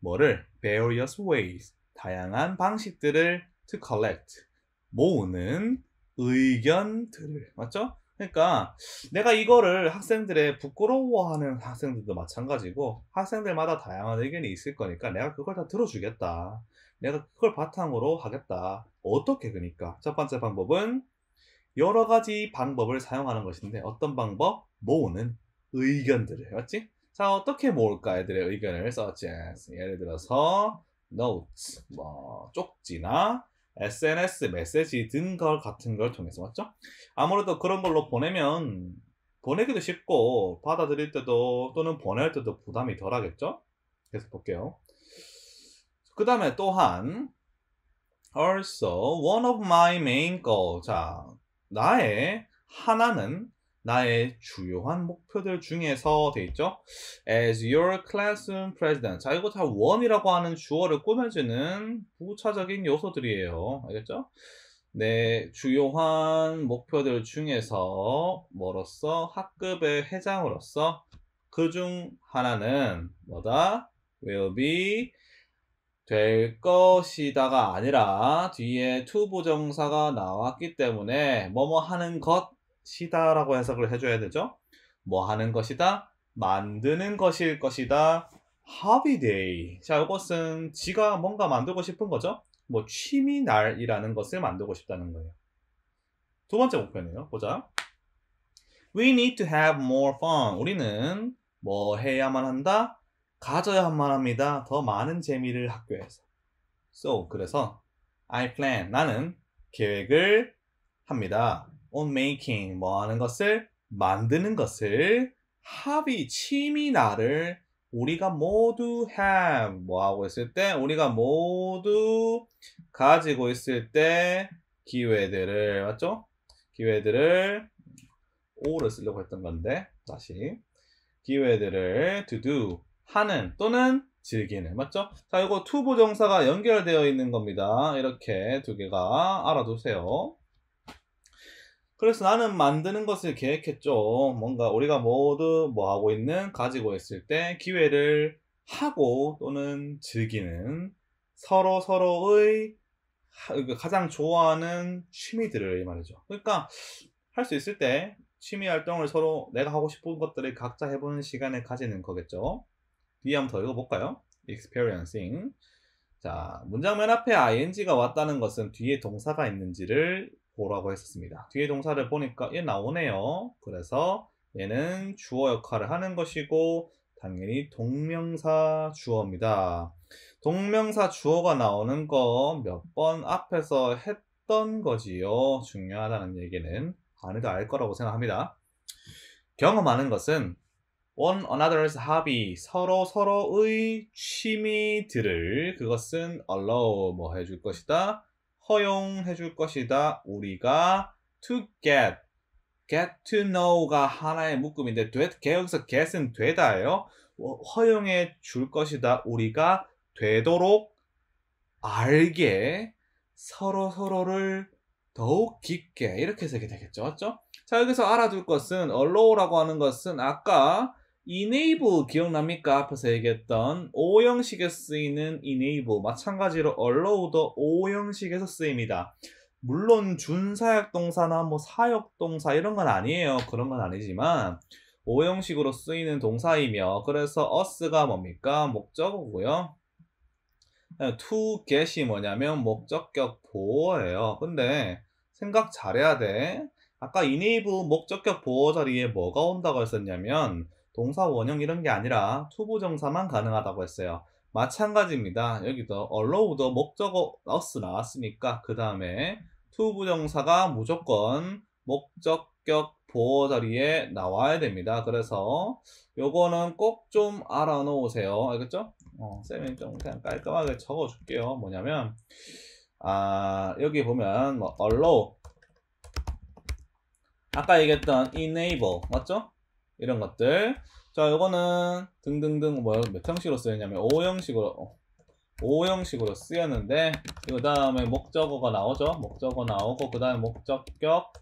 뭐를? various ways. 다양한 방식들을 to collect. 모으는 의견들을. 맞죠? 그러니까 내가 이거를 학생들의 부끄러워하는 학생들도 마찬가지고 학생들마다 다양한 의견이 있을 거니까 내가 그걸 다 들어주겠다. 내가 그걸 바탕으로 하겠다. 어떻게 그니까? 첫 번째 방법은 여러 가지 방법을 사용하는 것인데 어떤 방법? 모으는 의견들을 맞지? 자, 어떻게 모을까? 애들의 의견을 such 예를 들어서, notes, 뭐, 쪽지나, SNS 메시지 등 걸 같은 걸 통해서 맞죠? 아무래도 그런 걸로 보내면 보내기도 쉽고 받아들일 때도 또는 보낼 때도 부담이 덜하겠죠? 계속 볼게요. 그 다음에 또한 also one of my main goal 자 나의 하나는 나의 주요한 목표들 중에서 돼 있죠. As your classroom president. 자, 이거 다 원이라고 하는 주어를 꾸며주는 부차적인 요소들이에요. 알겠죠? 네, 주요한 목표들 중에서 뭐로서 학급의 회장으로서 그중 하나는 뭐다? will be 될 것이다가 아니라 뒤에 t 부정사가 나왔기 때문에 뭐뭐 하는 것 시다라고 해석을 해줘야 되죠. 뭐 하는 것이다? 만드는 것일 것이다. holiday. 자, 이것은 지가 뭔가 만들고 싶은 거죠. 뭐 취미 날이라는 것을 만들고 싶다는 거예요. 두 번째 목표네요. 보자. We need to have more fun. 우리는 뭐 해야만 한다? 가져야만 합니다. 더 많은 재미를 학교에서. So, 그래서 I plan. 나는 계획을 합니다. on making 뭐 하는 것을 만드는 것을 합이 침이 나를 우리가 모두 have 뭐 하고 있을 때 우리가 모두 가지고 있을 때 기회들을 맞죠? 기회들을 오를 쓰려고 했던 건데 다시 기회들을 to do 하는 또는 즐기는 맞죠? 자 이거 to 부정사가 연결되어 있는 겁니다 이렇게 두 개가 알아두세요 그래서 나는 만드는 것을 계획했죠. 뭔가 우리가 모두 뭐 하고 있는 가지고 있을 때 기회를 하고 또는 즐기는 서로 서로의 그 가장 좋아하는 취미들을 말이죠. 그러니까 할 수 있을 때 취미 활동을 서로 내가 하고 싶은 것들을 각자 해보는 시간을 가지는 거겠죠. 뒤에 한번 더 읽어볼까요? experiencing. 자, 문장 맨 앞에 ing가 왔다는 것은 뒤에 동사가 있는지를 보라고 했었습니다. 뒤에 동사를 보니까 얘 나오네요. 그래서 얘는 주어 역할을 하는 것이고 당연히 동명사 주어입니다. 동명사 주어가 나오는 거 몇 번 앞에서 했던 거지요. 중요하다는 얘기는 안에도 알 거라고 생각합니다. 경험하는 것은 one another's hobby, 서로 서로의 취미들을 그것은 allow 뭐 해줄 것이다. 허용해 줄 것이다. 우리가 to get get to know가 하나의 묶음인데 get 여기서 get은 되다예요. 뭐, 허용해 줄 것이다. 우리가 되도록 알게 서로 서로를 더욱 깊게 이렇게 해석이 되겠죠. 맞죠? 자 여기서 알아둘 것은 allow라고 하는 것은 아까 enable 기억납니까? 앞에서 얘기했던 O 형식에 쓰이는 enable 마찬가지로 allow도 O 형식에서 쓰입니다. 물론 준사역 동사나 뭐 사역 동사 이런 건 아니에요. 그런 건 아니지만 O 형식으로 쓰이는 동사이며 그래서 us가 뭡니까? 목적어고요. 네, to get이 뭐냐면 목적격 보호예요. 근데 생각 잘해야 돼. 아까 enable 목적격 보호 자리에 뭐가 온다고 했었냐면 동사 원형 이런 게 아니라 투부 정사만 가능하다고 했어요. 마찬가지입니다. 여기도 a l l o w e 목적어 us 나왔으니까 그 다음에 투부 정사가 무조건 목적격 보호 자리에 나와야 됩니다. 그래서 요거는 꼭 좀 알아놓으세요. 알겠죠? 어, 쌤이 좀 그냥 깔끔하게 적어줄게요. 뭐냐면 아 여기 보면 뭐 allow 아까 얘기했던 enable 맞죠? 이런 것들 자 요거는 등등등 뭐몇 형식으로 쓰였냐면 5형식으로 5형식으로 어, 쓰였는데 이거 다음에 목적어가 나오죠 목적어 나오고 그 다음에 목적격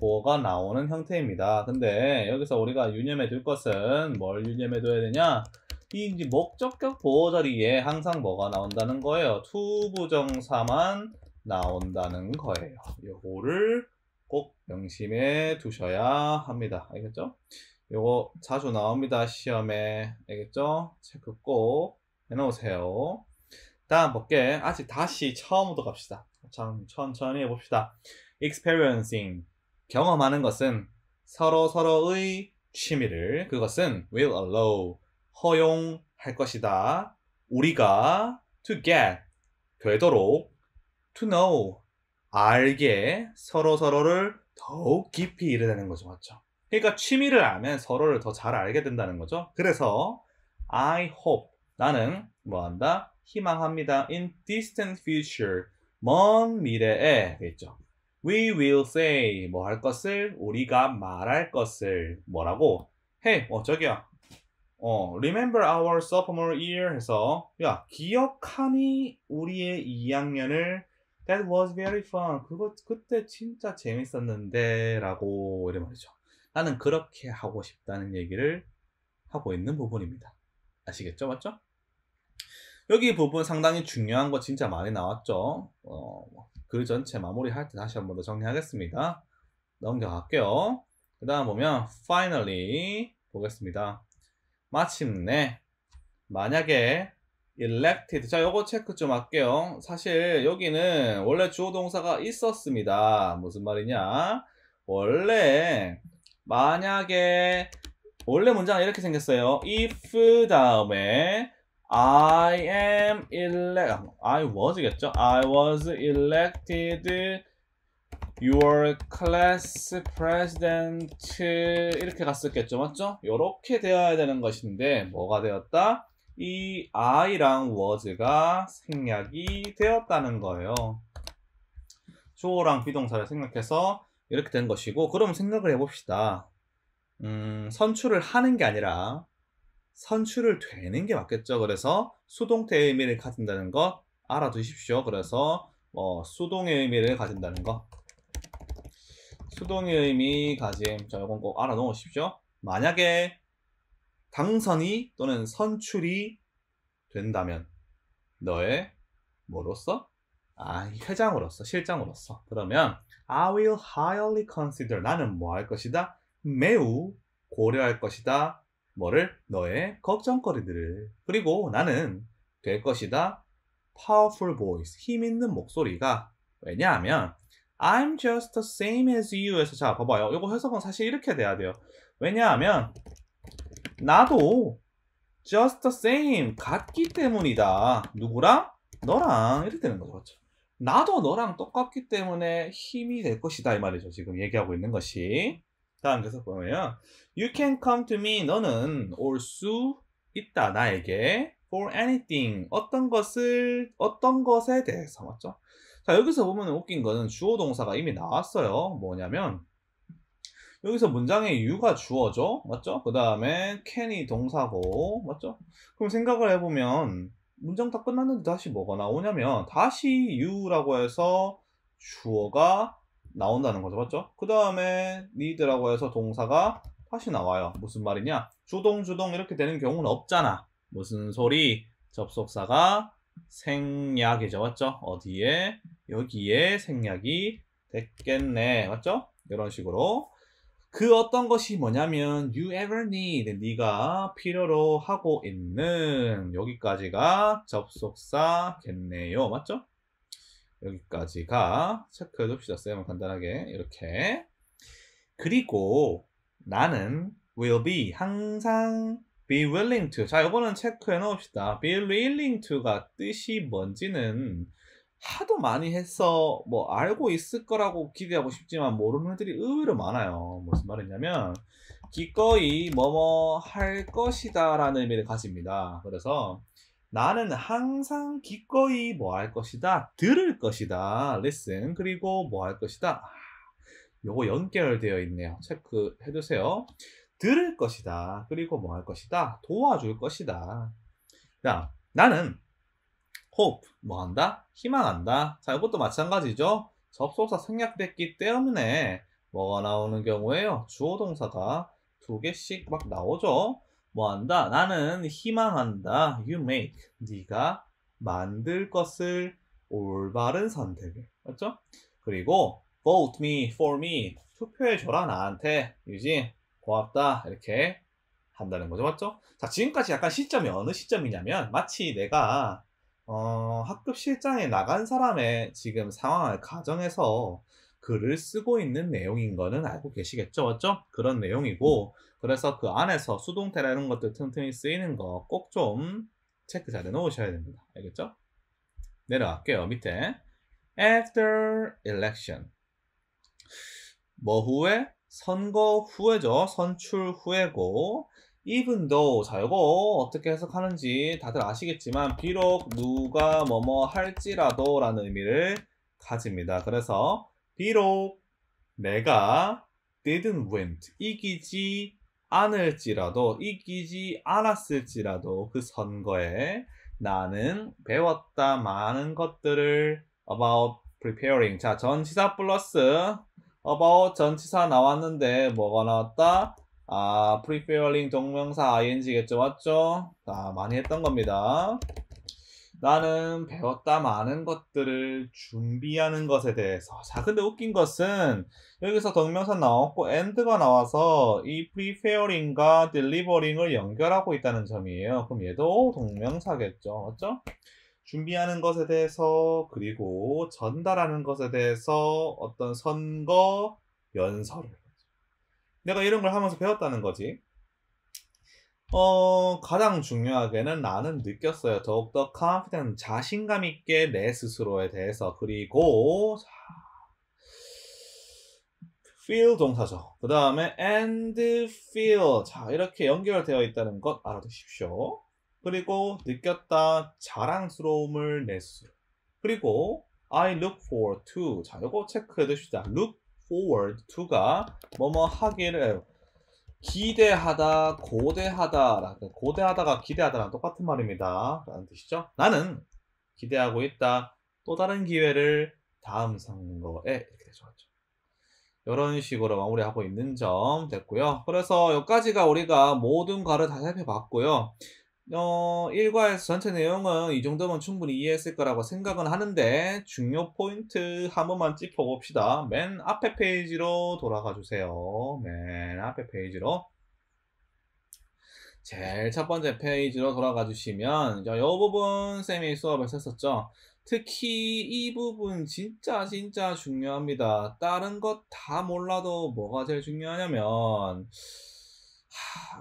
보가 나오는 형태입니다 근데 여기서 우리가 유념해 둘 것은 뭘 유념해 둬야 되냐 이 이제 목적격 보어 자리에 항상 뭐가 나온다는 거예요 투부정사만 나온다는 거예요 요거를 꼭 명심해 두셔야 합니다 알겠죠? 요거 자주 나옵니다. 시험에. 알겠죠? 체크 꼭 해놓으세요. 다음 볼게. 아직 다시 처음부터 갑시다. 참, 천천히 해봅시다. experiencing. 경험하는 것은 서로 서로의 취미를 그것은 will allow 허용할 것이다. 우리가 to get 되도록 to know 알게 서로 서로를 더욱 깊이 이르다는 거죠, 맞죠? 그러니까 취미를 알면 서로를 더 잘 알게 된다는 거죠. 그래서 I hope 나는 뭐한다 희망합니다. In distant future 먼 미래에 되죠 We will say 뭐 할 것을 우리가 말할 것을 뭐라고 해. 어 저기야. 어 remember our sophomore year 해서 야 기억하니 우리의 2학년을 That was very fun. 그거 그때 진짜 재밌었는데라고 이런 말이죠. 나는 그렇게 하고 싶다는 얘기를 하고 있는 부분입니다. 아시겠죠? 맞죠? 여기 부분 상당히 중요한 거 진짜 많이 나왔죠? 어, 그 전체 마무리할 때 다시 한번더 정리하겠습니다. 넘겨갈게요. 그 다음 보면 finally 보겠습니다. 마침내 만약에 elected 자 요거 체크 좀 할게요 사실 여기는 원래 주어동사가 있었습니다 무슨 말이냐 원래 만약에 원래 문장은 이렇게 생겼어요. if 다음에 I am elect I was겠죠? I was elected your class president 이렇게 갔었겠죠 맞죠? 이렇게 되어야 되는 것인데 뭐가 되었다? 이 I랑 was가 생략이 되었다는 거예요 주어랑 비동사를 생략해서 이렇게 된 것이고 그럼 생각을 해봅시다. 음, 선출을 하는 게 아니라 선출을 되는 게 맞겠죠. 그래서 수동태의 의미를 가진다는 거 알아두십시오. 그래서 뭐 수동의 의미를 가진다는 거 수동의 의미 가짐 자 이건 꼭 알아놓으십시오. 만약에 당선이 또는 선출이 된다면 너의 뭐로써 아, 회장으로서, 실장으로서. 그러면 I will highly consider. 나는 뭐 할 것이다? 매우 고려할 것이다. 뭐를? 너의 걱정거리들을. 그리고 나는 될 것이다. powerful voice. 힘 있는 목소리가. 왜냐하면 I'm just the same as you 에서 자, 봐봐요. 이거 해석은 사실 이렇게 돼야 돼요. 왜냐하면 나도 just the same 같기 때문이다. 누구랑? 너랑 이렇게 되는 거죠. 그렇죠? 나도 너랑 똑같기 때문에 힘이 될 것이다 이 말이죠. 지금 얘기하고 있는 것이. 다음 계속 보면 You can come to me. 너는 올 수 있다 나에게 for anything 어떤 것을 어떤 것에 대해서 맞죠? 자 여기서 보면 웃긴 거는 주어 동사가 이미 나왔어요. 뭐냐면 여기서 문장의 you가 주어죠. 맞죠? 그 다음에 can이 동사고, 맞죠? 그럼 생각을 해보면, 문장 다 끝났는데 다시 뭐가 나오냐면 다시 you라고 해서 주어가 나온다는 거죠. 맞죠? 그 다음에 need라고 해서 동사가 다시 나와요. 무슨 말이냐? 주동 주동 이렇게 되는 경우는 없잖아. 무슨 소리? 접속사가 생략이죠. 맞죠? 어디에? 여기에 생략이 됐겠네. 맞죠? 이런 식으로 그 어떤 것이 뭐냐면 you ever need 네가 필요로 하고 있는 여기까지가 접속사겠네요. 맞죠? 여기까지가 체크해 줍시다. 쌤은 간단하게 이렇게 그리고 나는 will be 항상 be willing to 자 이거는 체크해 놓읍시다. be willing to가 뜻이 뭔지는 하도 많이 해서 뭐 알고 있을 거라고 기대하고 싶지만 모르는 애들이 의외로 많아요. 무슨 말이냐면 기꺼이 뭐뭐 할 것이다 라는 의미를 가집니다. 그래서 나는 항상 기꺼이 뭐 할 것이다 들을 것이다 listen 그리고 뭐 할 것이다 아, 요거 연결되어 있네요. 체크해 두세요. 들을 것이다 그리고 뭐 할 것이다 도와줄 것이다. 자 나는 hope 뭐 한다? 희망한다. 자, 이것도 마찬가지죠. 접속사 생략됐기 때문에 뭐가 나오는 경우에요. 주어 동사가 두 개씩 막 나오죠. 뭐 한다? 나는 희망한다. You make 네가 만들 것을 올바른 선택을. 맞죠? 그리고 vote me for me 투표해줘라 나한테 유진 고맙다 이렇게 한다는 거죠 맞죠? 자 지금까지 약간 시점이 어느 시점이냐면 마치 내가 어, 학급 실장에 나간 사람의 지금 상황을 가정해서 글을 쓰고 있는 내용인 거는 알고 계시겠죠? 맞죠? 그런 내용이고 그래서 그 안에서 수동태라 는 것들 틈틈이 쓰이는 거 꼭 좀 체크 잘 해놓으셔야 됩니다. 알겠죠? 내려갈게요. 밑에 after election 뭐 후에? 선거 후에죠. 선출 후에고 even though 자 요거 어떻게 해석하는지 다들 아시겠지만 비록 누가 뭐뭐 할지라도 라는 의미를 가집니다 그래서 비록 내가 didn't went 이기지 않을지라도 이기지 않았을지라도 그 선거에 나는 배웠다 많은 것들을 about preparing 자 전치사 플러스 about 전치사 나왔는데 뭐가 나왔다 아, preparing 동명사 ing겠죠. 맞죠? 자, 많이 했던 겁니다. 나는 배웠다 많은 것들을 준비하는 것에 대해서. 자, 근데 웃긴 것은 여기서 동명사 나왔고 and가 나와서 이 preparing과 delivering을 연결하고 있다는 점이에요. 그럼 얘도 동명사겠죠. 맞죠? 준비하는 것에 대해서 그리고 전달하는 것에 대해서 어떤 선거 연설을 내가 이런 걸 하면서 배웠다는 거지. 어, 가장 중요하게는 나는 느꼈어요. 더욱더 confident, 자신감 있게 내 스스로에 대해서. 그리고, 자, feel 동사죠. 그 다음에 and feel. 자, 이렇게 연결되어 있다는 것 알아두십시오. 그리고 느꼈다, 자랑스러움을 내 스스로. 그리고 I look for to. 자, 요거 체크해 두십시다. look forward to가 뭐뭐 하기를 기대하다, 고대하다, 고대하다가 기대하다랑 똑같은 말입니다. 라는 뜻이죠. 나는 기대하고 있다. 또 다른 기회를 다음 선거에 이렇게 되죠. 이런 식으로 마무리하고 있는 점 됐고요. 그래서 여기까지가 우리가 모든 과를 다 살펴봤고요. 어, 1과에서 전체 내용은 이 정도면 충분히 이해했을 거라고 생각은 하는데 중요 포인트 한 번만 짚어봅시다. 맨 앞에 페이지로 돌아가 주세요. 맨 앞에 페이지로. 제일 첫 번째 페이지로 돌아가 주시면 이 부분 쌤이 수업을서 했었죠. 특히 이 부분 진짜 진짜 중요합니다. 다른 것 다 몰라도 뭐가 제일 중요하냐면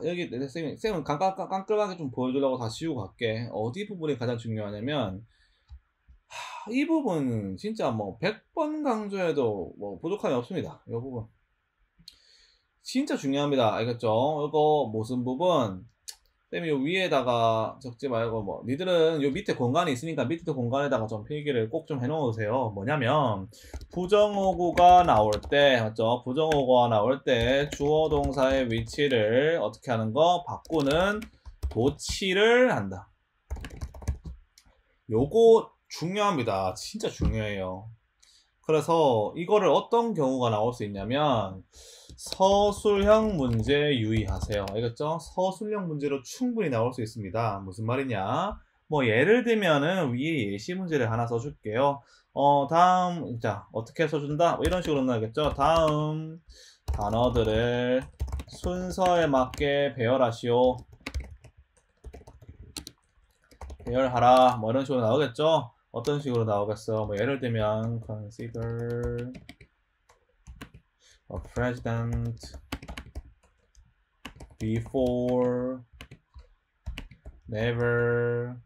여기 네, 네, 쌤 쌤은 깜깜깜깜하게 좀 보여주려고 다씌우고 갈게. 어디 부분이 가장 중요하냐면 하, 이 부분 진짜 뭐 100번 강조해도 뭐 부족함이 없습니다. 이 부분 진짜 중요합니다. 알겠죠? 이거 무슨 부분 그다음에 요 위에다가 적지 말고 뭐 니들은 요 밑에 공간이 있으니까 밑에 공간에다가 좀 필기를 꼭 좀 해놓으세요. 뭐냐면 부정어구가 나올 때 맞죠? 부정어구가 나올 때 주어 동사의 위치를 어떻게 하는 거 바꾸는 도치를 한다. 요거 중요합니다. 진짜 중요해요. 그래서 이거를 어떤 경우가 나올 수 있냐면 서술형 문제 유의하세요. 알겠죠? 서술형 문제로 충분히 나올 수 있습니다. 무슨 말이냐? 뭐 예를 들면은 위에 예시 문제를 하나 써줄게요. 어 다음 자 어떻게 써준다? 뭐 이런 식으로 나겠죠. 다음 단어들을 순서에 맞게 배열하시오. 배열하라 뭐 이런 식으로 나오겠죠. 어떤 식으로 나오겠어? 뭐 예를 들면 consider A president before never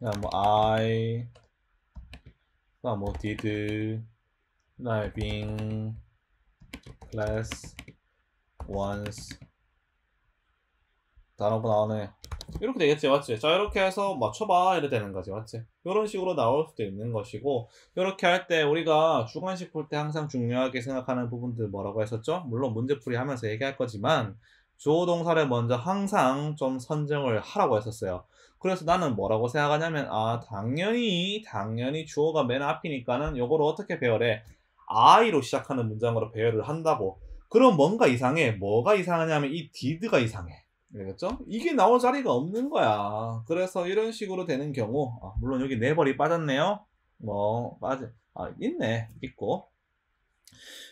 am I 那么 did 那边 class once 단어가 나오네. 이렇게 되겠지, 맞지? 자, 이렇게 해서 맞춰봐. 이래 되는 거지, 맞지? 이런 식으로 나올 수도 있는 것이고, 이렇게 할 때 우리가 주관식 풀때 항상 중요하게 생각하는 부분들 뭐라고 했었죠? 물론 문제풀이 하면서 얘기할 거지만, 주어 동사를 먼저 항상 좀 선정을 하라고 했었어요. 그래서 나는 뭐라고 생각하냐면, 아, 당연히, 당연히 주어가 맨 앞이니까는 요거를 어떻게 배열해? I로 시작하는 문장으로 배열을 한다고. 그럼 뭔가 이상해. 뭐가 이상하냐면 이 did가 이상해. 되겠죠? 이게 나올 자리가 없는 거야. 그래서 이런 식으로 되는 경우, 아, 물론 여기 네벌이 빠졌네요. 뭐, 빠지, 아, 있네. 있고.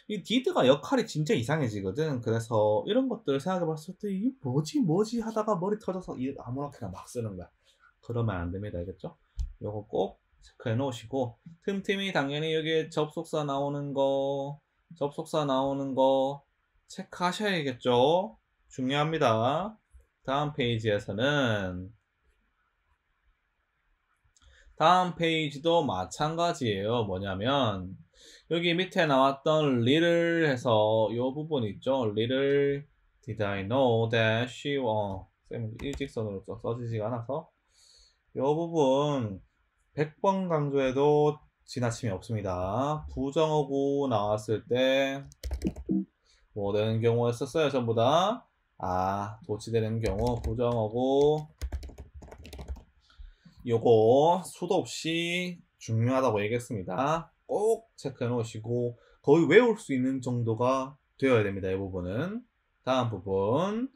이 디드가 역할이 진짜 이상해지거든. 그래서 이런 것들을 생각해 봤을 때, 이 뭐지, 뭐지 하다가 머리 터져서 아무렇게나 막 쓰는 거야. 그러면 안 됩니다. 알겠죠? 요거 꼭 체크해 놓으시고, 틈틈이 당연히 여기에 접속사 나오는 거, 접속사 나오는 거, 체크하셔야겠죠? 중요합니다. 다음 페이지에서는 다음 페이지도 마찬가지예요. 뭐냐면 여기 밑에 나왔던 little 해서 이 부분 있죠. little did I know that she was 어, 일직선으로 써지지가 않아서 이 부분 100번 강조해도 지나침이 없습니다. 부정어구 나왔을 때 모든 경우에 썼어요. 전부 다 아, 도치되는 경우 고정하고 요거 수도 없이 중요하다고 얘기했습니다. 꼭 체크해 놓으시고 거의 외울 수 있는 정도가 되어야 됩니다. 이 부분은. 다음 부분.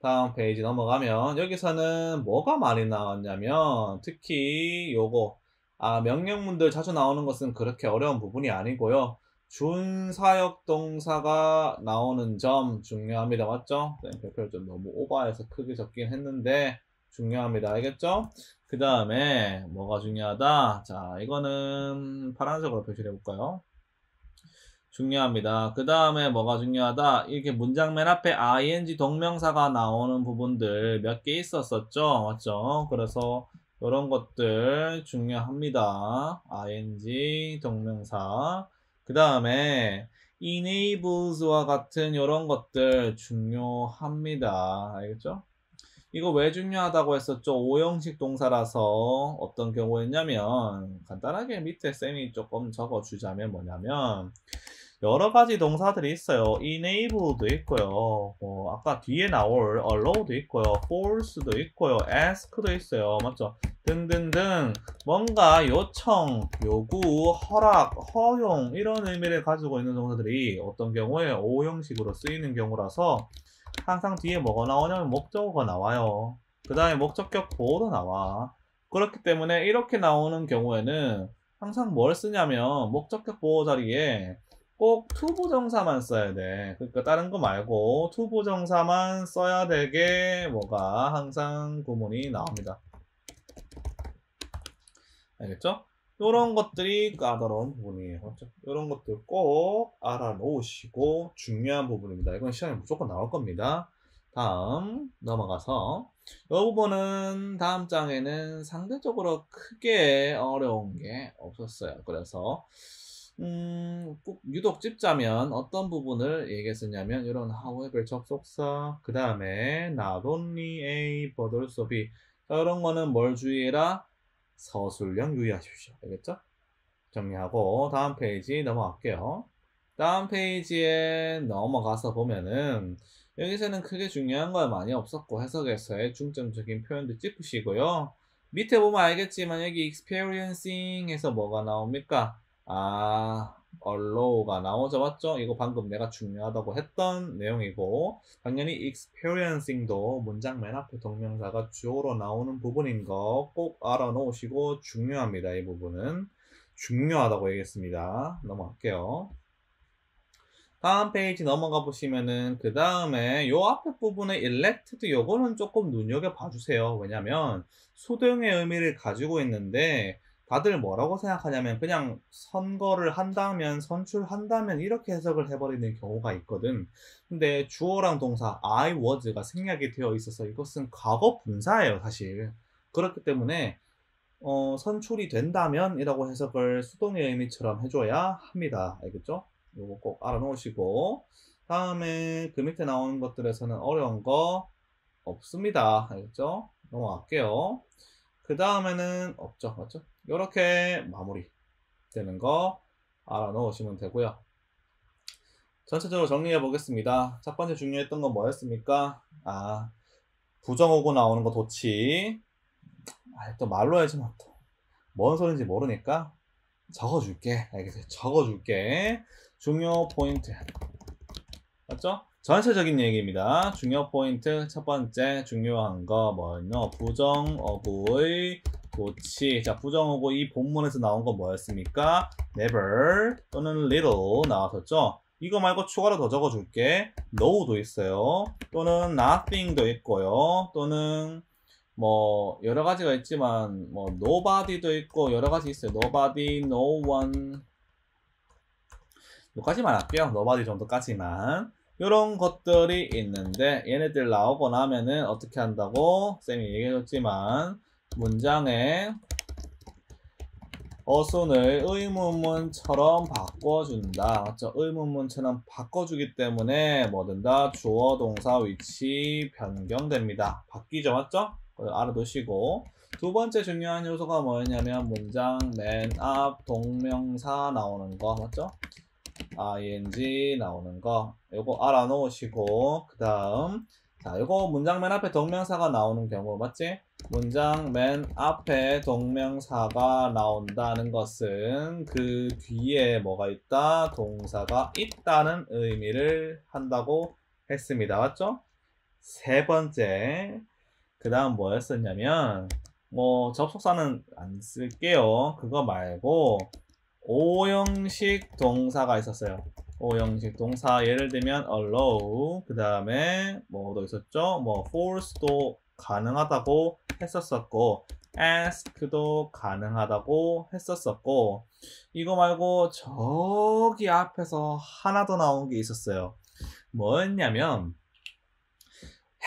다음 페이지 넘어가면 여기서는 뭐가 많이 나왔냐면 특히 요거 아 명령문들 자주 나오는 것은 그렇게 어려운 부분이 아니고요. 준사역 동사가 나오는 점 중요합니다. 맞죠? 네, 별표를 좀 너무 오버해서 크게 적긴 했는데 중요합니다. 알겠죠? 그 다음에 뭐가 중요하다? 자, 이거는 파란색으로 표시해 를 볼까요? 중요합니다. 그 다음에 뭐가 중요하다? 이렇게 문장 맨 앞에 ing 동명사가 나오는 부분들 몇 개 있었었죠? 맞죠? 그래서 이런 것들 중요합니다. ing 동명사 그 다음에 enables와 같은 이런 것들 중요합니다. 알겠죠? 이거 왜 중요하다고 했었죠? 5형식 동사라서 어떤 경우였냐면 간단하게 밑에 쌤이 조금 적어주자면 뭐냐면 여러 가지 동사들이 있어요. enable도 있고요. 뭐 아까 뒤에 나올 allow도 있고요. force도 있고요. ask도 있어요. 맞죠? 등등등 뭔가 요청, 요구, 허락, 허용 이런 의미를 가지고 있는 동사들이 어떤 경우에 오 형식으로 쓰이는 경우라서 항상 뒤에 뭐가 나오냐면 목적어가 나와요. 그 다음에 목적격 보호도 나와. 그렇기 때문에 이렇게 나오는 경우에는 항상 뭘 쓰냐면 목적격 보호 자리에 꼭 투부정사만 써야 돼. 그러니까 다른 거 말고 투부정사만 써야 되게 뭐가 항상 구문이 나옵니다. 알겠죠? 이런 것들이 까다로운 그 부분이에요. 그렇죠? 이런 것들 꼭 알아놓으시고 중요한 부분입니다. 이건 시험에 무조건 나올 겁니다. 다음 넘어가서 이 부분은 다음 장에는 상대적으로 크게 어려운 게 없었어요. 그래서 음, 유독 찝자면 어떤 부분을 얘기했었냐면 이런 하우에 e 접속사 그 다음에 not only a but also b 이런 거는 뭘 주의해라? 서술형 유의하십시오. 알겠죠? 정리하고 다음 페이지 넘어갈게요. 다음 페이지에 넘어가서 보면은 여기서는 크게 중요한 건 많이 없었고 해석에서의 중점적인 표현도 짚으시고요. 밑에 보면 알겠지만 여기 experiencing에서 뭐가 나옵니까? 아 allow가 나오자 왔죠? 이거 방금 내가 중요하다고 했던 내용이고 당연히 experiencing도 문장 맨 앞에 동명사가 주어로 나오는 부분인 거 꼭 알아놓으시고 중요합니다. 이 부분은 중요하다고 얘기했습니다. 넘어갈게요. 다음 페이지 넘어가 보시면은 그 다음에 요 앞에 부분에 elected 요거는 조금 눈여겨봐 주세요. 왜냐면 수동의 의미를 가지고 있는데 다들 뭐라고 생각하냐면 그냥 선거를 한다면 선출한다면 이렇게 해석을 해버리는 경우가 있거든. 근데 주어랑 동사 I was가 생략이 되어 있어서 이것은 과거 분사예요, 사실. 그렇기 때문에 어, 선출이 된다면이라고 해석을 수동의 의미처럼 해줘야 합니다. 알겠죠? 이거꼭 알아놓으시고 다음에 그 밑에 나오는 것들에서는 어려운 거 없습니다. 알겠죠? 넘어갈게요. 그 다음에는 없죠, 맞죠? 이렇게 마무리 되는 거 알아 놓으시면 되고요. 전체적으로 정리해 보겠습니다. 첫 번째 중요했던 건 뭐였습니까? 아, 부정어고 나오는 거 도치. 아, 또 말로 해야지 뭐 또. 뭔 소린지 모르니까 적어줄게. 알겠어요. 적어줄게. 중요 포인트. 맞죠? 전체적인 얘기입니다. 중요 포인트 첫 번째 중요한 거 뭐였냐? 부정어구의 좋지. 자, 부정하고이 본문에서 나온 건 뭐였습니까? never 또는 little 나왔었죠? 이거 말고 추가로 더 적어줄게. no도 있어요. 또는 nothing도 있고요. 또는 뭐 여러 가지가 있지만 뭐 nobody도 있고 여러 가지 있어요. nobody, no one 여기까지만 할게요. nobody 정도까지만. 이런 것들이 있는데 얘네들 나오고 나면은 어떻게 한다고 쌤이 얘기해줬지만 문장의 어순을 의문문처럼 바꿔준다. 맞죠? 의문문처럼 바꿔주기 때문에 뭐든다 주어 동사 위치 변경됩니다. 바뀌죠. 맞죠? 알아두시고 두 번째 중요한 요소가 뭐였냐면 문장 맨 앞 동명사 나오는 거 맞죠? ing 나오는 거 요거 알아놓으시고 그 다음 자 요거 문장 맨 앞에 동명사가 나오는 경우 맞지? 문장 맨 앞에 동명사가 나온다는 것은 그 뒤에 뭐가 있다? 동사가 있다는 의미를 한다고 했습니다. 맞죠? 세 번째. 그 다음 뭐였었냐면, 뭐, 접속사는 안 쓸게요. 그거 말고, 오형식 동사가 있었어요. 오형식 동사. 예를 들면, allow. 그 다음에, 뭐도 있었죠? 뭐, force도 가능하다고 했었었고 ask도 가능하다고 했었었고 이거 말고 저기 앞에서 하나 더 나온 게 있었어요. 뭐였냐면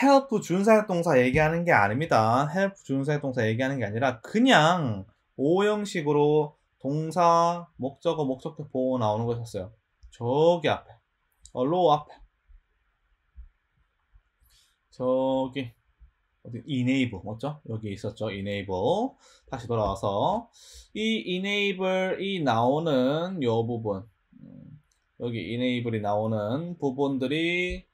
help 준사 역 동사 얘기하는 게 아닙니다. help 준사 역 동사 얘기하는 게 아니라 그냥 오형식으로 동사, 목적어, 목적표 보호 나오는 거였어요. 저기 앞에, 어, 로 앞에, 저기 어디 enable 맞죠? 여기 있었죠. enable 다시 돌아와서 이 enable이 나오는 요 부분 음, 여기 enable이 나오는 부분들이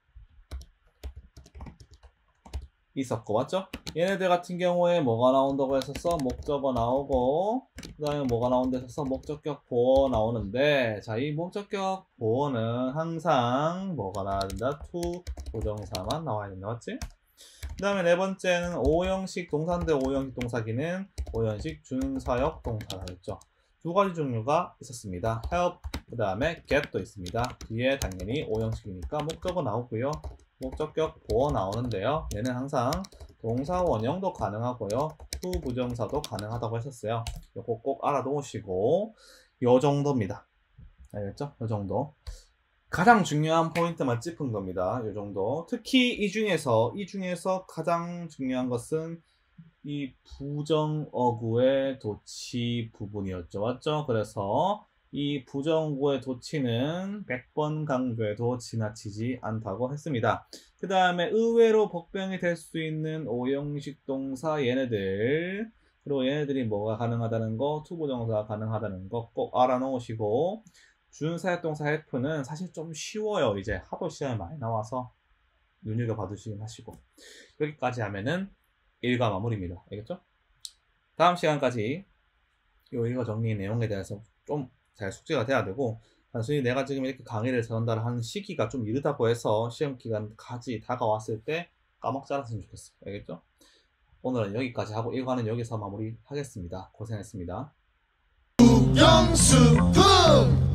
있었고 맞죠? 얘네들 같은 경우에 뭐가 나온다고 했었어? 목적어 나오고 그 다음에 뭐가 나온다 고 했었어? 목적격 보어 나오는데 자 이 목적격 보어는 항상 뭐가 나와야 된다? to 부정사만 나와야 된다 맞지? 그 다음에 네 번째는 5형식 동산 대5형식 동사 기능, 5형식 준사역 동사라했죠두 가지 종류가 있었습니다. help, 그 다음에 get도 있습니다. 뒤에 당연히 5형식이니까 목적어 나오고요. 목적격 보어 나오는데요. 얘는 항상 동사 원형도 가능하고요. 후 부정사도 가능하다고 했었어요. 이거 꼭알아두시고요 정도입니다. 알겠죠? 요 정도. 가장 중요한 포인트만 짚은 겁니다. 이 정도. 특히 이 중에서 이 중에서 가장 중요한 것은 이 부정어구의 도치 부분이었죠. 맞죠? 그래서 이 부정어구의 도치는 100번 강조해도 지나치지 않다고 했습니다. 그 다음에 의외로 복병이 될 수 있는 오형식 동사 얘네들 그리고 얘네들이 뭐가 가능하다는 거, 투부정사가 가능하다는 거 꼭 알아놓으시고 준사역동사 h e 는 사실 좀 쉬워요. 이제 하도 시험에 많이 나와서 눈여겨 봐주시긴 하시고 여기까지 하면은 1과 마무리입니다. 알겠죠? 다음 시간까지 이 1과 정리 내용에 대해서 좀 잘 숙제가 돼야 되고 단순히 내가 지금 이렇게 강의를 전달하는 시기가 좀 이르다고 해서 시험 기간까지 다가왔을 때 까먹지 않았으면 좋겠어 알겠죠? 오늘은 여기까지 하고 1과는 여기서 마무리하겠습니다. 고생했습니다. 영수품